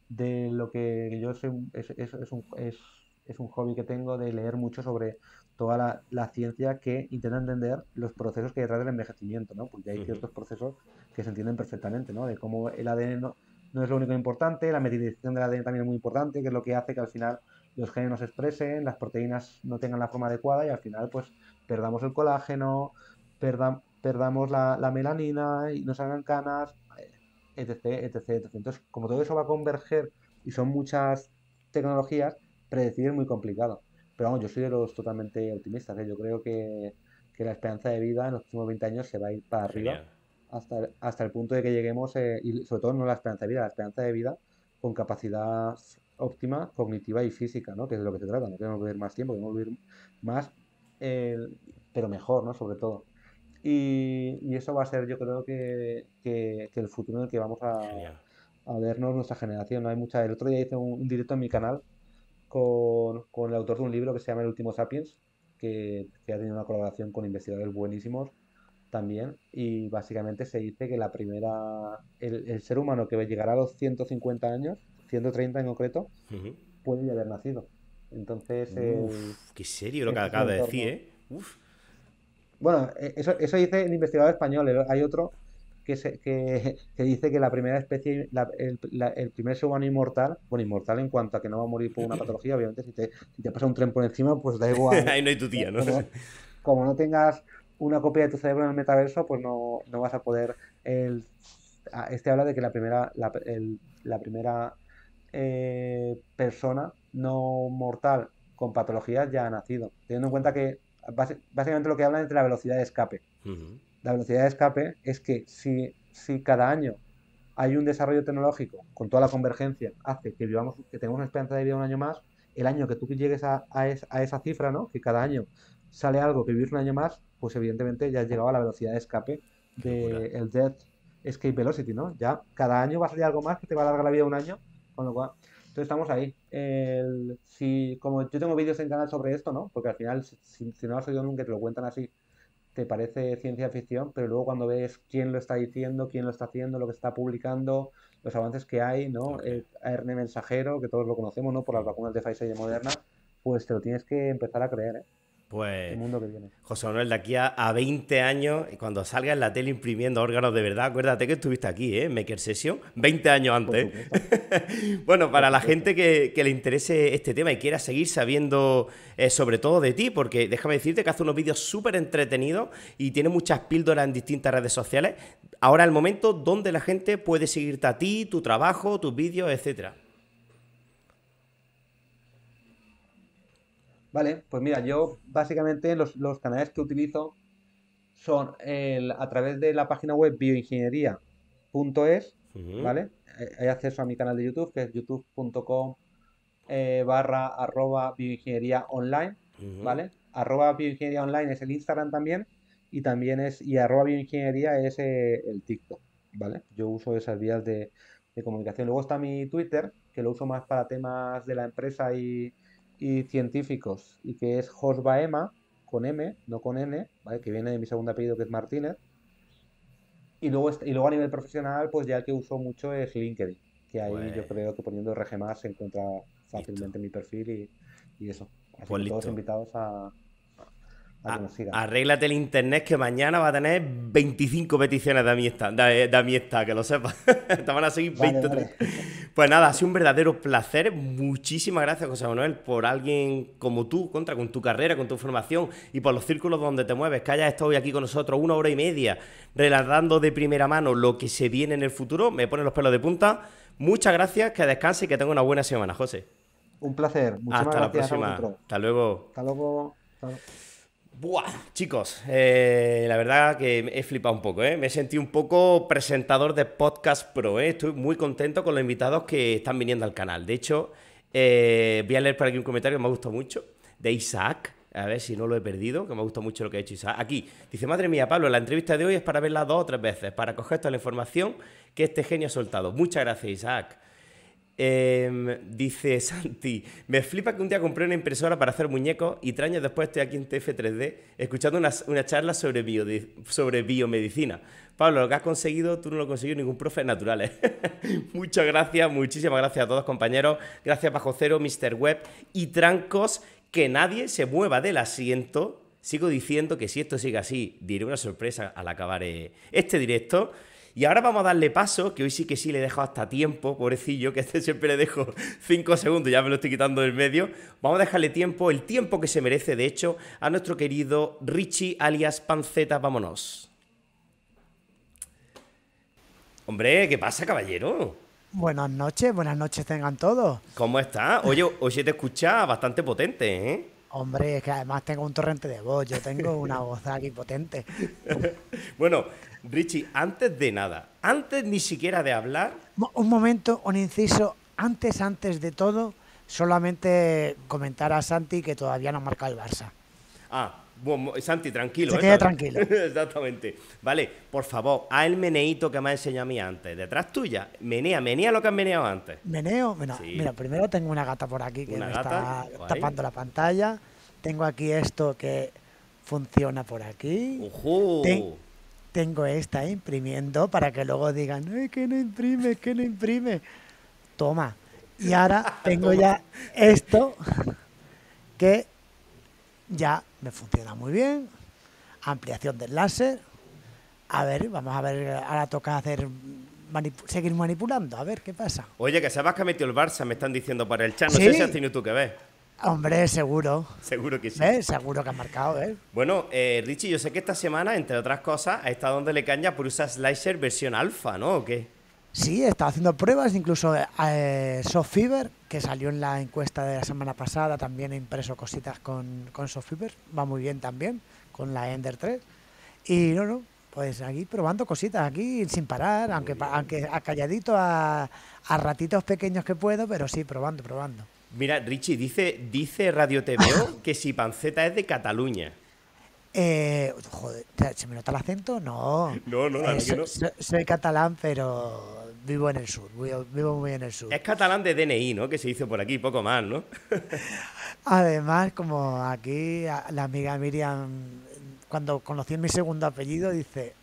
de lo que yo sé, es, un, hobby que tengo de leer mucho sobre toda la, ciencia que intenta entender los procesos que hay detrás del envejecimiento, ¿no? Porque hay ciertos procesos que se entienden perfectamente, ¿no? De cómo el ADN no, es lo único importante, la medición del ADN también es muy importante, que es lo que hace que al final los genes no se expresen, las proteínas no tengan la forma adecuada y al final pues perdamos el colágeno, perdamos la, melanina y nos hagan canas, eh, etc, etc, Entonces, como todo eso va a converger y son muchas tecnologías, predecir es muy complicado. Pero vamos, yo soy de los totalmente optimistas. ¿eh? Yo creo que, la esperanza de vida en los próximos 20 años se va a ir para arriba hasta, hasta el punto de que lleguemos, eh, y sobre todo no la esperanza de vida, la esperanza de vida con capacidad óptima cognitiva y física, ¿no? Que es de lo que se trata, no queremos vivir más tiempo, queremos vivir más, eh, pero mejor, ¿no? Sobre todo. Y, eso va a ser, yo creo, que, que, el futuro en el que vamos a, a, vernos nuestra generación. ¿no? Hay mucha... El otro día hice un, directo en mi canal con, con, el autor de un libro que se llama El último Sapiens, que, que ha tenido una colaboración con investigadores buenísimos también y básicamente se dice que la primera el, el, ser humano que llegará a los 150 años 130 en concreto, puede haber nacido. Entonces. Uf, eh, qué serio lo que acaba de decir, ¿eh? Bueno, eh, eso, eso dice el investigador español. Hay otro que, se, dice que la primera especie, el, primer ser humano inmortal, bueno, inmortal en cuanto a que no va a morir por una patología, obviamente, si te, pasa un tren por encima, pues da igual. Ahí no hay tu tía, ¿no? Como, no tengas una copia de tu cerebro en el metaverso, pues no, vas a poder. El, este habla de que la primera, la, la primera eh, persona no mortal con patologías ya ha nacido, teniendo en cuenta que básicamente lo que hablan es de la velocidad de escape. La velocidad de escape es que si, si cada año hay un desarrollo tecnológico con toda la convergencia, hace que vivamos, que tengamos una esperanza de vida un año más, el año que tú llegues a, esa cifra, ¿no? que cada año sale algo que vivir un año más, pues evidentemente ya has llegado a la velocidad de escape del de el Death Escape Velocity, ¿no? Ya cada año va a salir algo más que te va a alargar la vida un año con lo cual, entonces estamos ahí. El, si, como yo tengo vídeos en canal sobre esto, ¿no? Porque al final, si, no has oído nunca, te lo cuentan así, te parece ciencia ficción, pero luego cuando ves quién lo está diciendo, quién lo está haciendo, lo que está publicando, los avances que hay, ¿no? El ARN mensajero, que todos lo conocemos, ¿no? Por las vacunas de Pfizer y Moderna, pues te lo tienes que empezar a creer, ¿eh? Pues, José Manuel, de aquí a, 20 años, cuando salga en la tele imprimiendo órganos de verdad, acuérdate que estuviste aquí, ¿eh? Maker Session, 20 años antes. bueno, para la gente que, le interese este tema y quiera seguir sabiendo eh, sobre todo de ti, porque déjame decirte que hace unos vídeos súper entretenidos y tiene muchas píldoras en distintas redes sociales. Ahora el momento donde la gente puede seguirte a ti, tu trabajo, tus vídeos, etcétera. Vale, pues mira, yo básicamente los, canales que utilizo son el, a través de la página web bioingeniería.es, ¿vale? Hay acceso a mi canal de YouTube, que es youtube.com eh, barra arroba bioingeniería online, ¿vale? Arroba bioingeniería online es el Instagram también y también es, y arroba bioingeniería es eh, el TikTok, ¿vale? Yo uso esas vías de comunicación. Luego está mi Twitter, que lo uso más para temas de la empresa y y científicos, y que es Josbaema, con M, no con N, ¿vale? que viene de mi segundo apellido, que es Martínez. Y luego, y luego a nivel profesional, pues ya el que uso mucho es LinkedIn, que ahí pues yo creo que poniendo RG se encuentra fácilmente mi perfil y, eso. Pues todos invitados a, a, Arréglate el internet que mañana va a tener 25 peticiones de amistad, de, de que lo sepa Te van a seguir 23 Pues nada, ha sido un verdadero placer. Muchísimas gracias, José Manuel, por alguien como tú, contra, con tu carrera, con tu formación y por los círculos donde te mueves, que hayas estado hoy aquí con nosotros una hora y media, relatando de primera mano lo que se viene en el futuro. Me pone los pelos de punta. Muchas gracias, que descanse y que tenga una buena semana, José. Un placer. Hasta la próxima. Hasta luego. Hasta luego. Buah, chicos, eh, la verdad que he flipado un poco, ¿eh? me sentido un poco presentador de Podcast Pro, ¿eh? estoy muy contento con los invitados que están viniendo al canal. De hecho, eh, voy a leer por aquí un comentario que me ha gustado mucho, de Isaac, a ver si no lo he perdido, que me ha gustado mucho lo que ha hecho Isaac. Aquí, dice, madre mía, Pablo, la entrevista de hoy es para verla dos o tres veces, para coger toda la información que este genio ha soltado. Muchas gracias, Isaac. Em, dice Santi, me flipa que un día compré una impresora para hacer muñecos y tres años después estoy aquí en TF3D escuchando una, charla sobre, sobre biomedicina. Pablo, lo que has conseguido, tú no lo conseguido ningún profe natural ¿eh? Muchas gracias, muchísimas gracias a todos compañeros. Gracias Bajo Cero, Mr. Web y Trancos. Que nadie se mueva del asiento. Sigo diciendo que si esto sigue así, diré una sorpresa al acabar eh, este directo. Y ahora vamos a darle paso, que hoy sí que sí le dejo hasta tiempo, pobrecillo, que este siempre le dejo 5 segundos, ya me lo estoy quitando del medio. Vamos a dejarle tiempo, el tiempo que se merece, de hecho, a nuestro querido Richie alias Panceta. Vámonos. Hombre, ¿qué pasa, caballero? Buenas noches, buenas noches tengan todos. ¿Cómo está? Oye, se te escucha bastante potente, ¿eh? Hombre, es que además tengo un torrente de voz, yo tengo una voz aquí potente. bueno, Richie, antes de nada, antes ni siquiera de hablar. Un momento, un inciso, antes, antes de todo, solamente comentar a Santi que todavía no marca el Barça. Ah, bueno, Santi, tranquilo. Se ¿eh? quede tranquilo. Exactamente. Vale, por favor, a el meneito que me ha enseñado a mí antes. Detrás tuya. Menea, menea lo que has meneado antes. Meneo, mira, primero tengo una gata por aquí que me está tapando la pantalla. Tengo aquí esto que funciona por aquí. tengo esta imprimiendo para que luego digan, ¡ay, que no imprime, que no imprime! Toma. Y ahora tengo ya esto que ya me funciona muy bien. Ampliación del láser. A ver, vamos a ver, ahora toca hacer seguir manipulando, a ver qué pasa. Oye, que sabes que ha metido el Barça, me están diciendo para el chat. No sé si has tenido tú que ver. Hombre, seguro. Seguro que sí. Seguro que ha marcado, ¿eh? Bueno, eh, Richie, yo sé que esta semana, entre otras cosas, ha estado donde le caña por usar Slicer versión alfa, ¿no? ¿O qué? Sí, he estado haciendo pruebas, incluso eh, Soft Fever, que salió en la encuesta de la semana pasada, también he impreso cositas con, con Softfiber, va muy bien también, con la Ender 3. Y no, no, pues aquí probando cositas, aquí sin parar, aunque, aunque a calladito, a, ratitos pequeños que puedo, pero sí, probando, probando. Mira, Richie, dice, dice Radio TV que si panceta es de Cataluña. Eh, joder, ¿se me nota el acento? No. No, no, eh, no. soy, catalán, pero vivo en el sur, vivo muy en el sur. Es catalán de DNI, ¿no? Que se hizo por aquí, poco más, ¿no? Además, como aquí la amiga Miriam, cuando conocí mi segundo apellido, dice,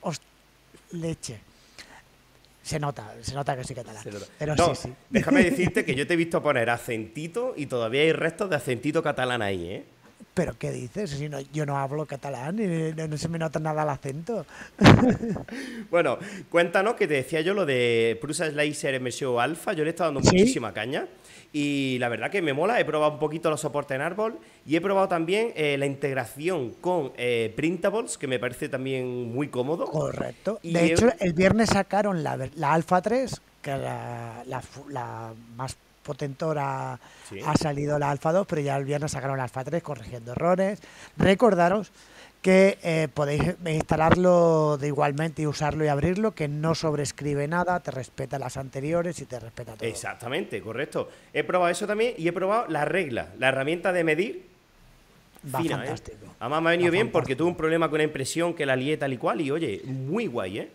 ost... leche. Se nota, se nota que soy catalán. Pero sí, sí. Déjame decirte que yo te he visto poner acentito y todavía hay restos de acentito catalán ahí, ¿eh? ¿pero qué dices? Si no, yo no hablo catalán y no, se me nota nada el acento. bueno, cuéntanos que te decía yo lo de Prusa Slicer MSO Alpha, yo le he estado dando muchísima caña y la verdad que me mola, he probado un poquito los soportes en árbol y he probado también eh, la integración con eh, printables, que me parece también muy cómodo. Correcto. de hecho, el viernes sacaron la, Alpha 3, que la, la, la más Potentor ha, salido la Alfa 2, pero ya el viernes sacaron la Alfa 3 corrigiendo errores. Recordaros que eh, podéis instalarlo de igualmente y usarlo y abrirlo, que no sobrescribe nada, te respeta las anteriores y te respeta todo. Exactamente, correcto. He probado eso también y he probado la regla, la herramienta de medir. Va ¿eh? fantástico. Además me ha venido bien porque tuve un problema con la impresión que la lié tal y cual y oye, muy guay, ¿eh?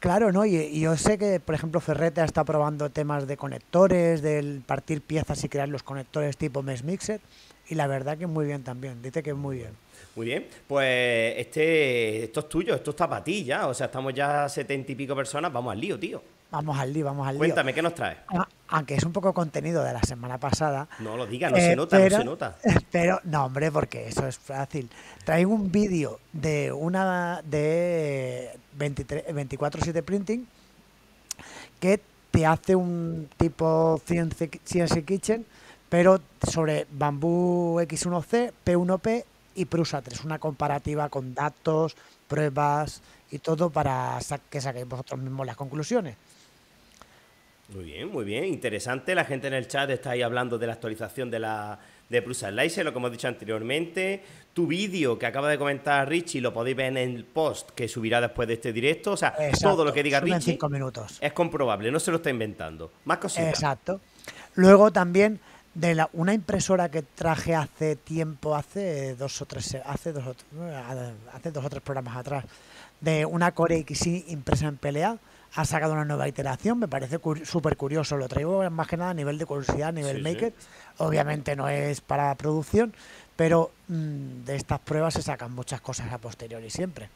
Claro, ¿no? Y, yo sé que, por ejemplo, Ferreta está probando temas de conectores, del partir piezas y crear los conectores tipo mes Mixer, y la verdad que muy bien también, dice que es muy bien. Muy bien, pues este, esto es tuyo, esto está para ti ya, o sea, estamos ya setenta y pico personas, vamos al lío, tío. Vamos al lío, vamos al lío. Cuéntame, ¿qué nos traes? Ah, aunque es un poco contenido de la semana pasada. No lo diga, no se eh, nota, pero, no se nota. Pero, no, hombre, porque eso es fácil. Traigo un vídeo de una de 24-7 Printing que te hace un tipo CNC Kitchen, pero sobre Bambú X1C, P1P y Prusa 3. Una comparativa con datos, pruebas y todo para que saquéis vosotros mismos las conclusiones. Muy bien, muy bien. Interesante. La gente en el chat está ahí hablando de la actualización de la de Prusa lo que hemos dicho anteriormente. Tu vídeo que acaba de comentar Richie lo podéis ver en el post que subirá después de este directo. O sea, todo lo que diga Richie es comprobable, no se lo está inventando. Más cositas. Exacto. Luego también de la, una impresora que traje hace tiempo, hace dos o tres, hace dos hace dos o tres programas atrás, de una Core X impresa en pelea ha sacado una nueva iteración, me parece súper curioso, lo traigo más que nada a nivel de curiosidad, a nivel maker, obviamente no es para producción, pero mm, de estas pruebas se sacan muchas cosas a posteriori siempre.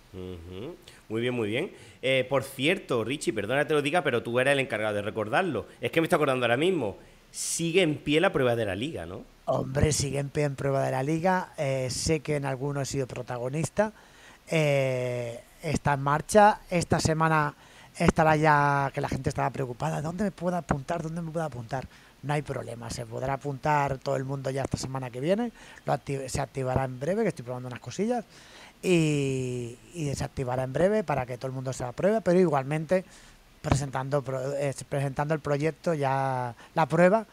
Muy bien, muy bien. Eh, por cierto, Richie, perdona te lo diga, pero tú eras el encargado de recordarlo, es que me estoy acordando ahora mismo, sigue en pie la prueba de la liga, ¿no? Hombre, sigue en pie en prueba de la liga, eh, sé que en alguno he sido protagonista, eh, está en marcha, esta semana estará ya que la gente estaba preocupada. ¿Dónde me puedo apuntar? ¿Dónde me puedo apuntar? No hay problema, se podrá apuntar todo el mundo ya esta semana que viene. Lo se activará en breve, que estoy probando unas cosillas. Y, y, se activará en breve para que todo el mundo se apruebe, pero igualmente presentando, eh, presentando el proyecto, ya la prueba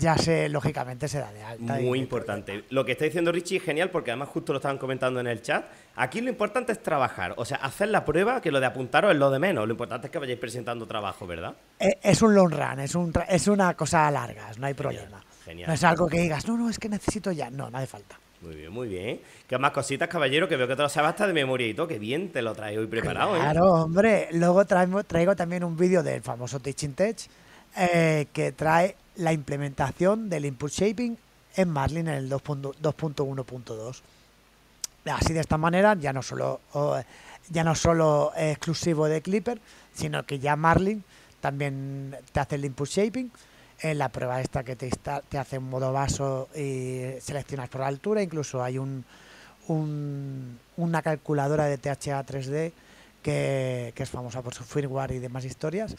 ya se, lógicamente, se da de alta. Muy importante. Lo que está diciendo Richie es genial porque además justo lo estaban comentando en el chat. Aquí lo importante es trabajar, o sea, hacer la prueba, que lo de apuntaros es lo de menos. Lo importante es que vayáis presentando trabajo, ¿verdad? E, es, un long run, es, un, es una cosa larga, no hay problema. Genial, No es algo que digas, no, no, es que necesito ya. No, no hace falta. Muy bien, muy bien. ¿Qué más cositas, caballero? Que veo que te lo sabes hasta de memoria y todo. Que bien te lo traigo hoy preparado. ¿eh? Claro, hombre. Luego traigo, traigo también un vídeo del famoso Teaching Tech eh, que trae la implementación del input shaping en Marlin en el 2.1.2. Así de esta manera ya no solo ya no solo exclusivo de Clipper, sino que ya Marlin también te hace el input shaping en la prueba esta que te, te hace un modo vaso y seleccionas por la altura, incluso hay un, una calculadora de THA 3D que, es famosa por su firmware y demás historias,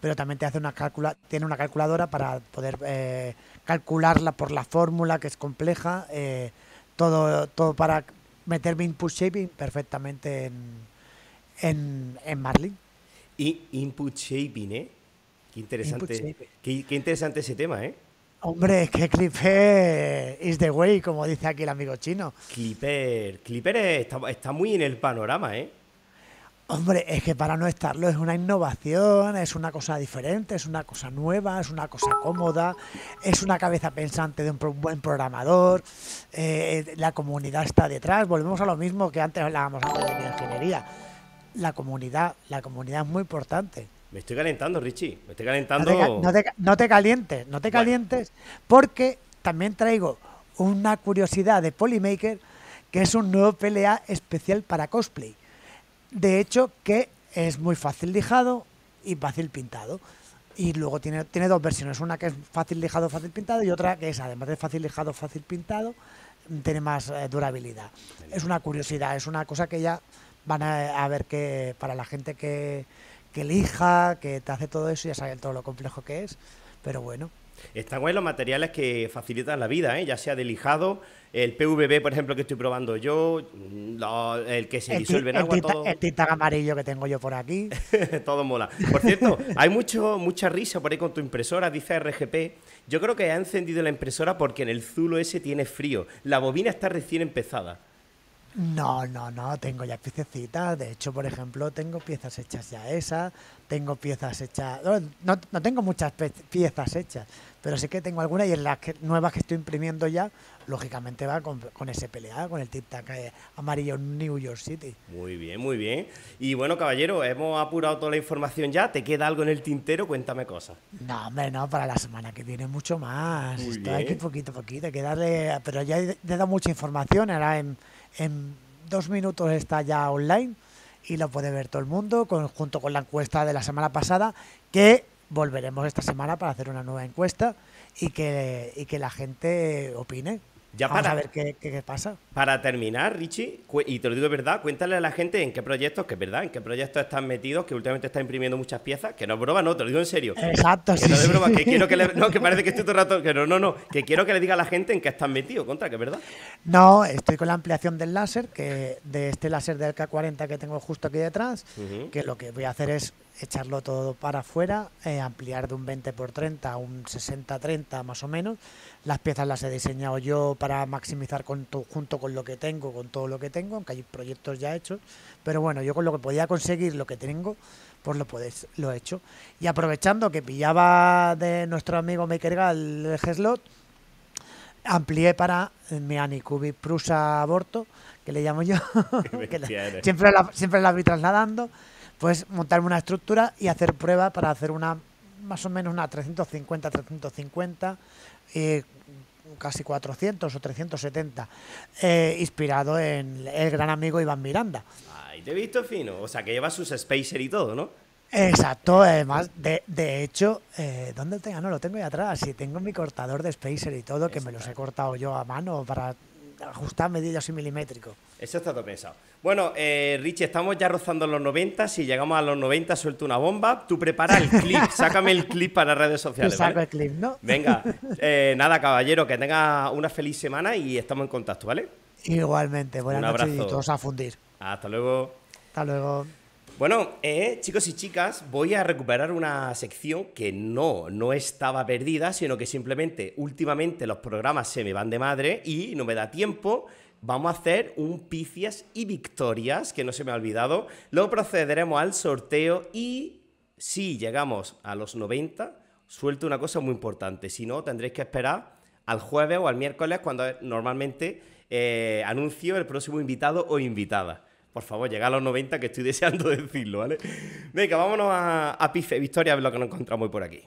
pero también te hace una calcula, tiene una calculadora para poder eh, calcularla por la fórmula que es compleja, eh, todo, todo para meterme input shaping perfectamente en, Marlin. input shaping, ¿eh? Qué interesante, qué, interesante ese tema, ¿eh? Hombre, es que Clipper is the way, como dice aquí el amigo chino. Clipper, Clipper está muy en el panorama, ¿eh? Hombre, es que para no estarlo es una innovación, es una cosa diferente, es una cosa nueva, es una cosa cómoda, es una cabeza pensante de un buen programador, eh, la comunidad está detrás, volvemos a lo mismo que antes hablábamos antes de ingeniería. La comunidad, la comunidad es muy importante. Me estoy calentando, Richie, me estoy calentando. No te, calientes, no te calientes, porque también traigo una curiosidad de Polymaker, que es un nuevo PLA especial para cosplay. De hecho, que es muy fácil lijado y fácil pintado. Y luego tiene, tiene dos versiones, una que es fácil lijado, fácil pintado y otra que es además de fácil lijado, fácil pintado, tiene más eh, durabilidad. Es una curiosidad, es una cosa que ya van a, ver que para la gente que, que que te hace todo eso, ya saben todo lo complejo que es, pero bueno. Están guay los materiales que facilitan la vida, ¿eh? ya sea de lijado, el PVB, por ejemplo, que estoy probando yo, el que se disuelve en agua. todo... El tinta amarillo que tengo yo por aquí. todo mola. Por cierto, hay mucho, mucha risa por ahí con tu impresora, dice RGP. Yo creo que ha encendido la impresora porque en el Zulo ese tiene frío. La bobina está recién empezada. No, no, no, tengo ya piececitas. De hecho, por ejemplo, tengo piezas hechas ya esas. Tengo piezas hechas. No, no tengo muchas piezas hechas pero sí que tengo algunas y en las nuevas que estoy imprimiendo ya, lógicamente va con, ese pelea, con el tic-tac eh, amarillo New York City. Muy bien, muy bien. Y bueno, caballero, hemos apurado toda la información ya. ¿Te queda algo en el tintero? Cuéntame cosas. No, hombre, no, para la semana que viene mucho más. Muy hay poquito a poquito, hay que darle. Pero ya he, dado mucha información, ahora en, dos minutos está ya online y lo puede ver todo el mundo, junto con la encuesta de la semana pasada, que volveremos esta semana para hacer una nueva encuesta y que, que la gente opine. Ya para, a ver qué, pasa. Para terminar, Richie, y te lo digo de verdad, cuéntale a la gente en qué proyectos, que es verdad, en qué proyectos están metidos, que últimamente está imprimiendo muchas piezas, que no es broma, no, te lo digo en serio. Exacto, sí, No es que quiero que le, No, que parece que estoy todo el rato. Que no, no, no, que quiero que le diga a la gente en qué están metidos, contra, que es verdad. No, estoy con la ampliación del láser, que de este láser del K40 que tengo justo aquí detrás, que lo que voy a hacer es echarlo todo para afuera, eh, ampliar de un 20 por 30 a un 60-30 más o menos. Las piezas las he diseñado yo para maximizar con junto con lo que tengo, con todo lo que tengo, aunque hay proyectos ya hechos. Pero bueno, yo con lo que podía conseguir, lo que tengo, pues lo, puedes lo he hecho. Y aprovechando que pillaba de nuestro amigo Makergal el G-Slot, amplié para mi Anicubi Prusa Aborto, que le llamo yo, que siempre, la, siempre la trasladando pues montarme una estructura y hacer pruebas para hacer una más o menos una 350, 350, y casi 400 o 370, eh, inspirado en el gran amigo Iván Miranda. Ahí te he visto fino, o sea que lleva sus spacer y todo, ¿no? Exacto, además, de, de hecho, eh, ¿dónde tengo? Ah, no, lo tengo ahí atrás, Si tengo mi cortador de spacer y todo, que me los he cortado yo a mano para ajustar medidas y milimétricos. Eso está todo pensado. Bueno, eh, Richie, estamos ya rozando los 90. Si llegamos a los 90, suelto una bomba. Tú prepara el clip, sácame el clip para las redes sociales. saco el clip, ¿no? Venga, eh, nada, caballero, que tenga una feliz semana y estamos en contacto, ¿vale? Igualmente, buenas noches y todos a fundir. Hasta luego. Hasta luego. Bueno, eh, chicos y chicas, voy a recuperar una sección que no, estaba perdida, sino que simplemente últimamente los programas se me van de madre y no me da tiempo. Vamos a hacer un picias y victorias, que no se me ha olvidado. Luego procederemos al sorteo y si llegamos a los 90, suelto una cosa muy importante. Si no, tendréis que esperar al jueves o al miércoles, cuando normalmente eh, anuncio el próximo invitado o invitada. Por favor, llega a los 90 que estoy deseando decirlo, ¿vale? Venga, vámonos a, Pife Victoria a ver lo que nos encontramos por aquí.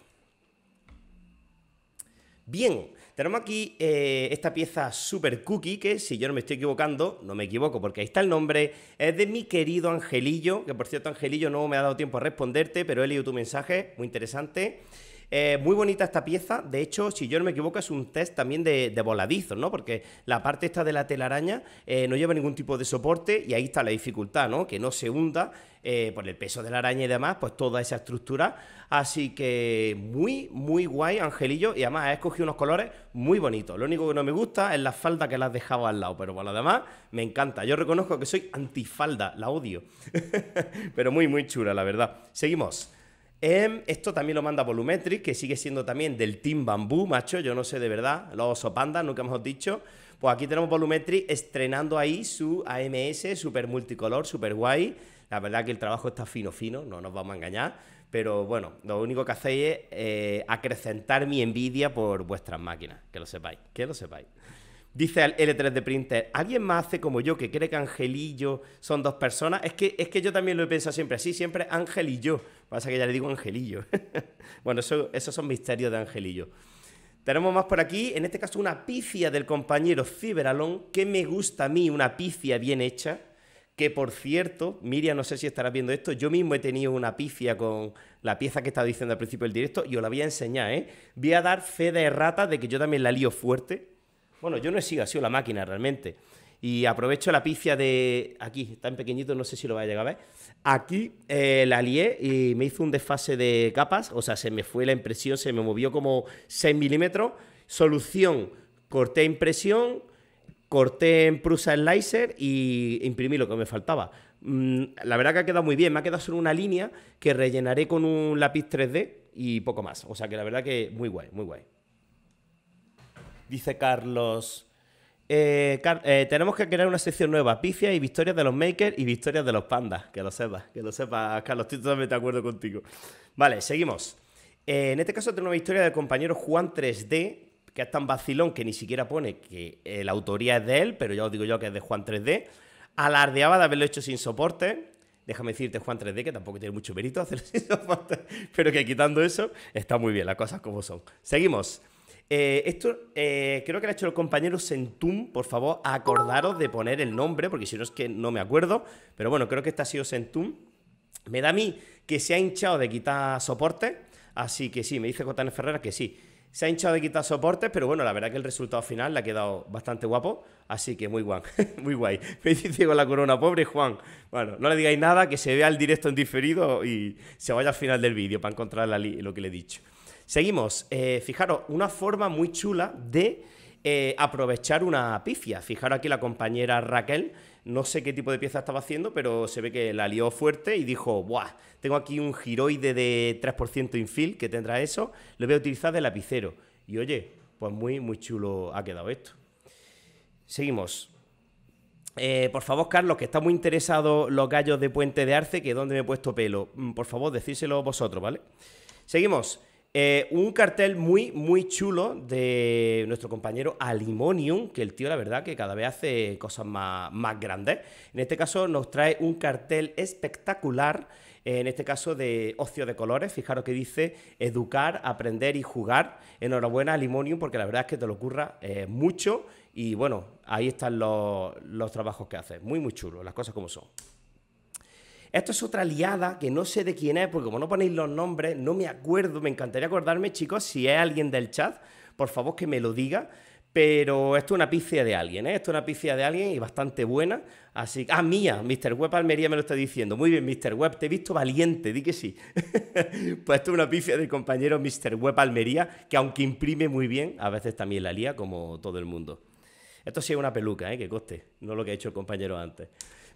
Bien, tenemos aquí eh, esta pieza Super Cookie, que si yo no me estoy equivocando, no me equivoco porque ahí está el nombre, es de mi querido Angelillo, que por cierto Angelillo no me ha dado tiempo a responderte, pero he leído tu mensaje, muy interesante. Eh, muy bonita esta pieza. De hecho, si yo no me equivoco, es un test también de, voladizos, ¿no? Porque la parte esta de la telaraña eh, no lleva ningún tipo de soporte y ahí está la dificultad, ¿no? Que no se hunda eh, por el peso de la araña y demás, pues toda esa estructura. Así que muy, muy guay, Angelillo. Y además he escogido unos colores muy bonitos. Lo único que no me gusta es la falda que has dejado al lado, pero bueno, además me encanta. Yo reconozco que soy antifalda, la odio. pero muy, muy chula, la verdad. Seguimos. Em, esto también lo manda Volumetric, que sigue siendo también del Team Bambú, macho. Yo no sé de verdad, los panda nunca hemos dicho. Pues aquí tenemos Volumetric estrenando ahí su AMS, super multicolor, super guay. La verdad que el trabajo está fino, fino, no nos vamos a engañar. Pero bueno, lo único que hacéis es eh, acrecentar mi envidia por vuestras máquinas, que lo sepáis, que lo sepáis. Dice el L3 de Printer, ¿alguien más hace como yo que cree que Angelillo son dos personas? Es que, es que yo también lo he pensado siempre así, siempre Ángel y yo. Pasa que ya le digo Angelillo. bueno, esos son misterios de Angelillo. Tenemos más por aquí, en este caso una picia del compañero Ciberalón, que me gusta a mí, una picia bien hecha. Que por cierto, Miriam, no sé si estarás viendo esto, yo mismo he tenido una picia con la pieza que estaba diciendo al principio del directo y os la voy a enseñar, ¿eh? Voy a dar fe de errata de que yo también la lío fuerte, bueno, yo no he sido así la máquina realmente. Y aprovecho la picia de aquí, tan pequeñito, no sé si lo va a llegar a ver. Aquí eh, la lié y me hizo un desfase de capas, o sea, se me fue la impresión, se me movió como 6 milímetros. Solución, corté impresión, corté en Prusa Slicer y imprimí lo que me faltaba. Mm, la verdad que ha quedado muy bien, me ha quedado solo una línea que rellenaré con un lápiz 3D y poco más. O sea que la verdad que muy guay, muy guay. Dice Carlos. Eh, eh, tenemos que crear una sección nueva, picias y victorias de los makers y victorias de los pandas. Que lo sepas, que lo sepas, Carlos, estoy totalmente de acuerdo contigo. Vale, seguimos. Eh, en este caso tengo una historia del compañero Juan 3D, que es tan vacilón que ni siquiera pone que la autoría es de él, pero ya os digo yo que es de Juan 3D. Alardeaba de haberlo hecho sin soporte. Déjame decirte, Juan 3D, que tampoco tiene mucho mérito hacerlo sin soporte, pero que quitando eso, está muy bien, las cosas como son. Seguimos. Eh, esto eh, creo que lo ha hecho el compañero Sentum. Por favor, acordaros de poner el nombre, porque si no es que no me acuerdo. Pero bueno, creo que este ha sido Sentum. Me da a mí que se ha hinchado de quitar soporte. Así que sí, me dice Jotanes Ferreras que sí. Se ha hinchado de quitar soporte, pero bueno, la verdad que el resultado final le ha quedado bastante guapo, así que muy guay, muy guay. Me dice con la corona, pobre Juan. Bueno, no le digáis nada, que se vea el directo en diferido y se vaya al final del vídeo para encontrar lo que le he dicho. Seguimos. Eh, fijaros, una forma muy chula de eh, aprovechar una pifia. Fijaros aquí la compañera Raquel. No sé qué tipo de pieza estaba haciendo, pero se ve que la lió fuerte y dijo, ¡buah! Tengo aquí un giroide de 3% infill que tendrá eso. Lo voy a utilizar de lapicero. Y oye, pues muy, muy chulo ha quedado esto. Seguimos. Eh, por favor, Carlos, que está muy interesado los gallos de Puente de Arce, que es donde me he puesto pelo. Mm, por favor, decírselo vosotros, ¿vale? Seguimos. Eh, un cartel muy, muy chulo de nuestro compañero Alimonium, que el tío, la verdad, que cada vez hace cosas más, grandes. En este caso, nos trae un cartel espectacular, eh, en este caso de ocio de colores. Fijaros que dice educar, aprender y jugar. Enhorabuena, Alimonium, porque la verdad es que te lo ocurra eh, mucho. Y bueno, ahí están los, los trabajos que hace. Muy, muy chulo, las cosas como son. Esto es otra liada que no sé de quién es, porque como no ponéis los nombres, no me acuerdo. Me encantaría acordarme, chicos, si es alguien del chat, por favor que me lo diga. Pero esto es una picia de alguien, ¿eh? Esto es una picia de alguien y bastante buena. Así Ah, mía, Mr. Web Almería me lo está diciendo. Muy bien, Mr. Web, te he visto valiente, di que sí. pues esto es una picia del compañero Mr. Web Almería, que aunque imprime muy bien, a veces también la lía, como todo el mundo. Esto sí es una peluca, ¿eh? Que coste, no lo que ha hecho el compañero antes.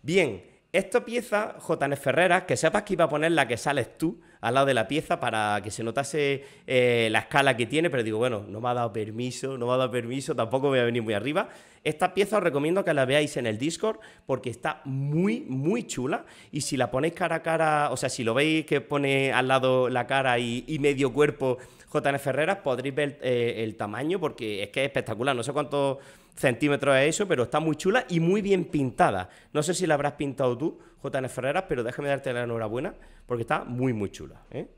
Bien, esta pieza, JN Ferreras, que sepas que iba a poner la que sales tú al lado de la pieza para que se notase eh, la escala que tiene, pero digo, bueno, no me ha dado permiso, no me ha dado permiso, tampoco voy a venir muy arriba. Esta pieza os recomiendo que la veáis en el Discord porque está muy, muy chula y si la ponéis cara a cara, o sea, si lo veis que pone al lado la cara y, medio cuerpo JN Ferreras, podréis ver eh, el tamaño porque es que es espectacular, no sé cuánto centímetros es eso, pero está muy chula y muy bien pintada. No sé si la habrás pintado tú, JN Ferreras, pero déjame darte la enhorabuena porque está muy, muy chula. ¿eh?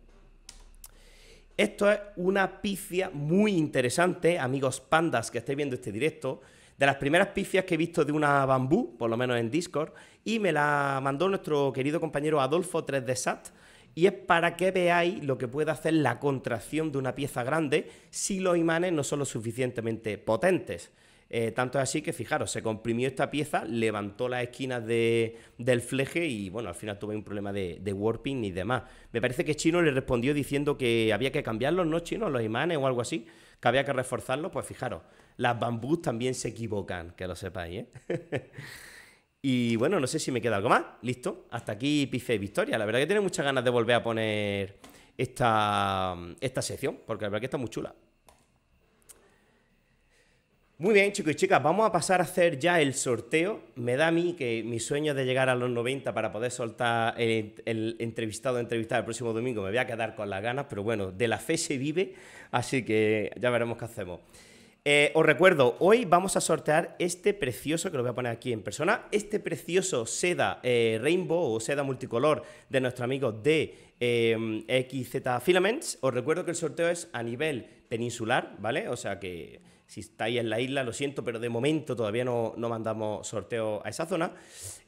Esto es una picia muy interesante, amigos pandas que estáis viendo este directo, de las primeras picias que he visto de una bambú, por lo menos en Discord, y me la mandó nuestro querido compañero Adolfo 3 dsat y es para que veáis lo que puede hacer la contracción de una pieza grande si los imanes no son lo suficientemente potentes. Eh, tanto es así que, fijaros, se comprimió esta pieza, levantó las esquinas del fleje y, bueno, al final tuve un problema de, warping y demás. Me parece que Chino le respondió diciendo que había que cambiarlos, ¿no, Chino? Los imanes o algo así, que había que reforzarlos. Pues fijaros, las bambús también se equivocan, que lo sepáis, ¿eh? Y bueno, no sé si me queda algo más. Listo. Hasta aquí Pife Victoria. La verdad que tiene muchas ganas de volver a poner esta, esta sección, porque la verdad que está muy chula. Muy bien, chicos y chicas, vamos a pasar a hacer ya el sorteo. Me da a mí que mi sueño de llegar a los 90 para poder soltar el, entrevistado entrevistado entrevistar el próximo domingo me voy a quedar con las ganas, pero bueno, de la fe se vive, así que ya veremos qué hacemos. Eh, os recuerdo, hoy vamos a sortear este precioso, que lo voy a poner aquí en persona, este precioso seda eh, rainbow o seda multicolor de nuestro amigo de eh, XZ Filaments. Os recuerdo que el sorteo es a nivel peninsular, ¿vale? O sea que si estáis en la isla, lo siento, pero de momento todavía no, mandamos sorteo a esa zona.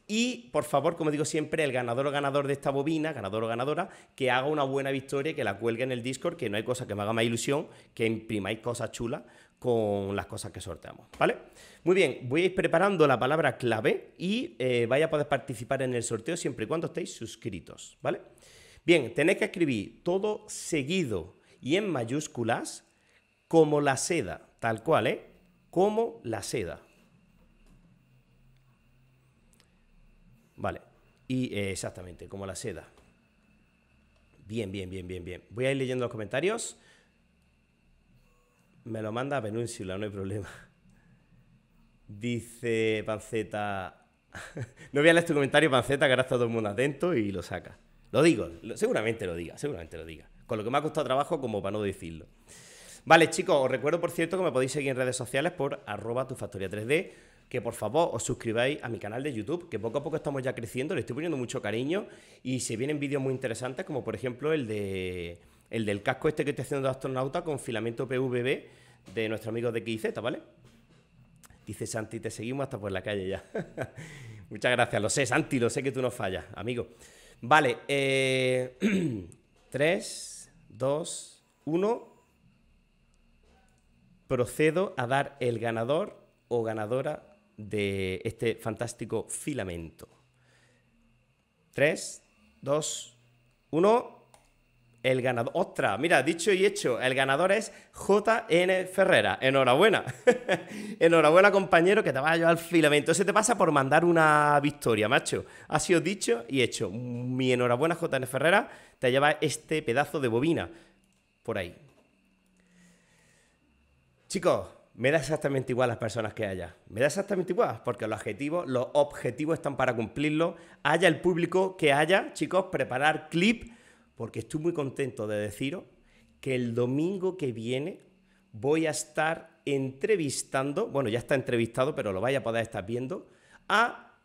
Y por favor, como digo siempre, el ganador o ganador de esta bobina, ganador o ganadora, que haga una buena victoria, que la cuelgue en el Discord, que no hay cosa que me haga más ilusión que imprimáis cosas chulas con las cosas que sorteamos, ¿vale? Muy bien, voy a ir preparando la palabra clave y vaya eh, vais a poder participar en el sorteo siempre y cuando estéis suscritos, ¿vale? Bien, tenéis que escribir todo seguido y en mayúsculas como la seda. Tal cual, ¿eh? Como la seda. Vale. Y eh, exactamente, como la seda. Bien, bien, bien, bien, bien. Voy a ir leyendo los comentarios. Me lo manda a no hay problema. Dice Panceta. no voy a leer tu comentario, Panceta, que ahora está todo el mundo atento y lo saca. Lo digo, seguramente lo diga, seguramente lo diga. Con lo que me ha costado trabajo como para no decirlo. Vale, chicos, os recuerdo, por cierto, que me podéis seguir en redes sociales por arroba tu factoría 3D que por favor os suscribáis a mi canal de YouTube, que poco a poco estamos ya creciendo, le estoy poniendo mucho cariño y se vienen vídeos muy interesantes, como por ejemplo el de el del casco este que estoy haciendo de astronauta con filamento PVB de nuestro amigo de XZ, ¿vale? Dice Santi, te seguimos hasta por la calle ya. Muchas gracias, lo sé, Santi, lo sé que tú no fallas, amigo. Vale, 3, 2, 1 procedo a dar el ganador o ganadora de este fantástico filamento. Tres, dos, uno. El ganador. ¡Ostras! Mira, dicho y hecho, el ganador es JN Ferrera. Enhorabuena. Enhorabuena, compañero, que te va a llevar al filamento. Ese te pasa por mandar una victoria, macho. Ha sido dicho y hecho. Mi enhorabuena, JN Ferrera. Te lleva este pedazo de bobina. Por ahí. Chicos, me da exactamente igual las personas que haya. Me da exactamente igual, porque los objetivos, los objetivos están para cumplirlos. Haya el público que haya, chicos, preparar clip, porque estoy muy contento de deciros que el domingo que viene voy a estar entrevistando, bueno, ya está entrevistado, pero lo vaya a poder estar viendo, a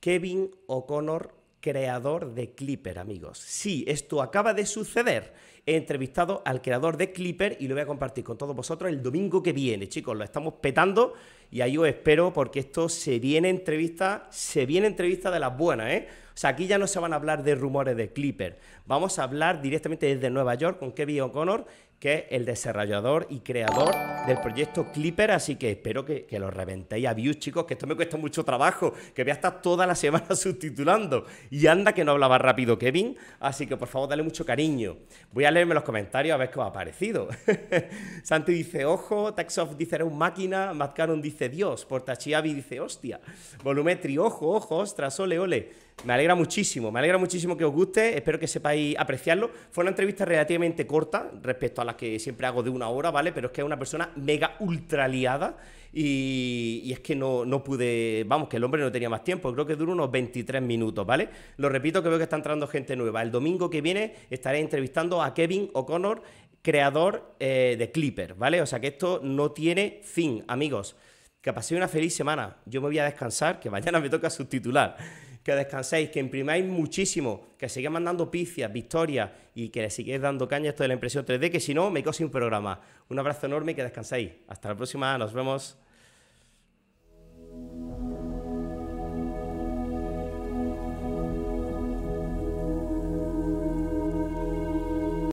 Kevin O'Connor creador de Clipper, amigos. Sí, esto acaba de suceder. He entrevistado al creador de Clipper y lo voy a compartir con todos vosotros el domingo que viene, chicos. Lo estamos petando y ahí os espero porque esto se viene entrevista, se viene entrevista de las buenas, ¿eh? O sea, aquí ya no se van a hablar de rumores de Clipper. Vamos a hablar directamente desde Nueva York con Kevin O'Connor, que es el desarrollador y creador del proyecto Clipper, así que espero que, lo reventéis a views, chicos, que esto me cuesta mucho trabajo, que voy a estar toda la semana subtitulando. Y anda que no hablaba rápido Kevin, así que por favor dale mucho cariño. Voy a leerme los comentarios a ver qué os ha parecido. Santi dice, ojo, Taxoff dice, era un máquina, Matcaron dice, Dios, Portachiavi dice, hostia, Volumetri, ojo, ojo, ostras, ole, ole. Me alegra muchísimo, me alegra muchísimo que os guste, espero que sepáis apreciarlo. Fue una entrevista relativamente corta respecto a las que siempre hago de una hora, ¿vale? Pero es que es una persona mega ultra liada y, es que no, no, pude, vamos, que el hombre no tenía más tiempo, creo que duró unos 23 minutos, ¿vale? Lo repito que veo que está entrando gente nueva. El domingo que viene estaré entrevistando a Kevin O'Connor, creador eh, de Clipper, ¿vale? O sea que esto no tiene fin, amigos. Que paséis una feliz semana. Yo me voy a descansar, que mañana me toca subtitular que descanséis, que imprimáis muchísimo, que sigáis mandando picias, victorias y que le sigáis dando caña esto de la impresión 3D, que si no, me cojo un programa. Un abrazo enorme y que descanséis. Hasta la próxima, nos vemos.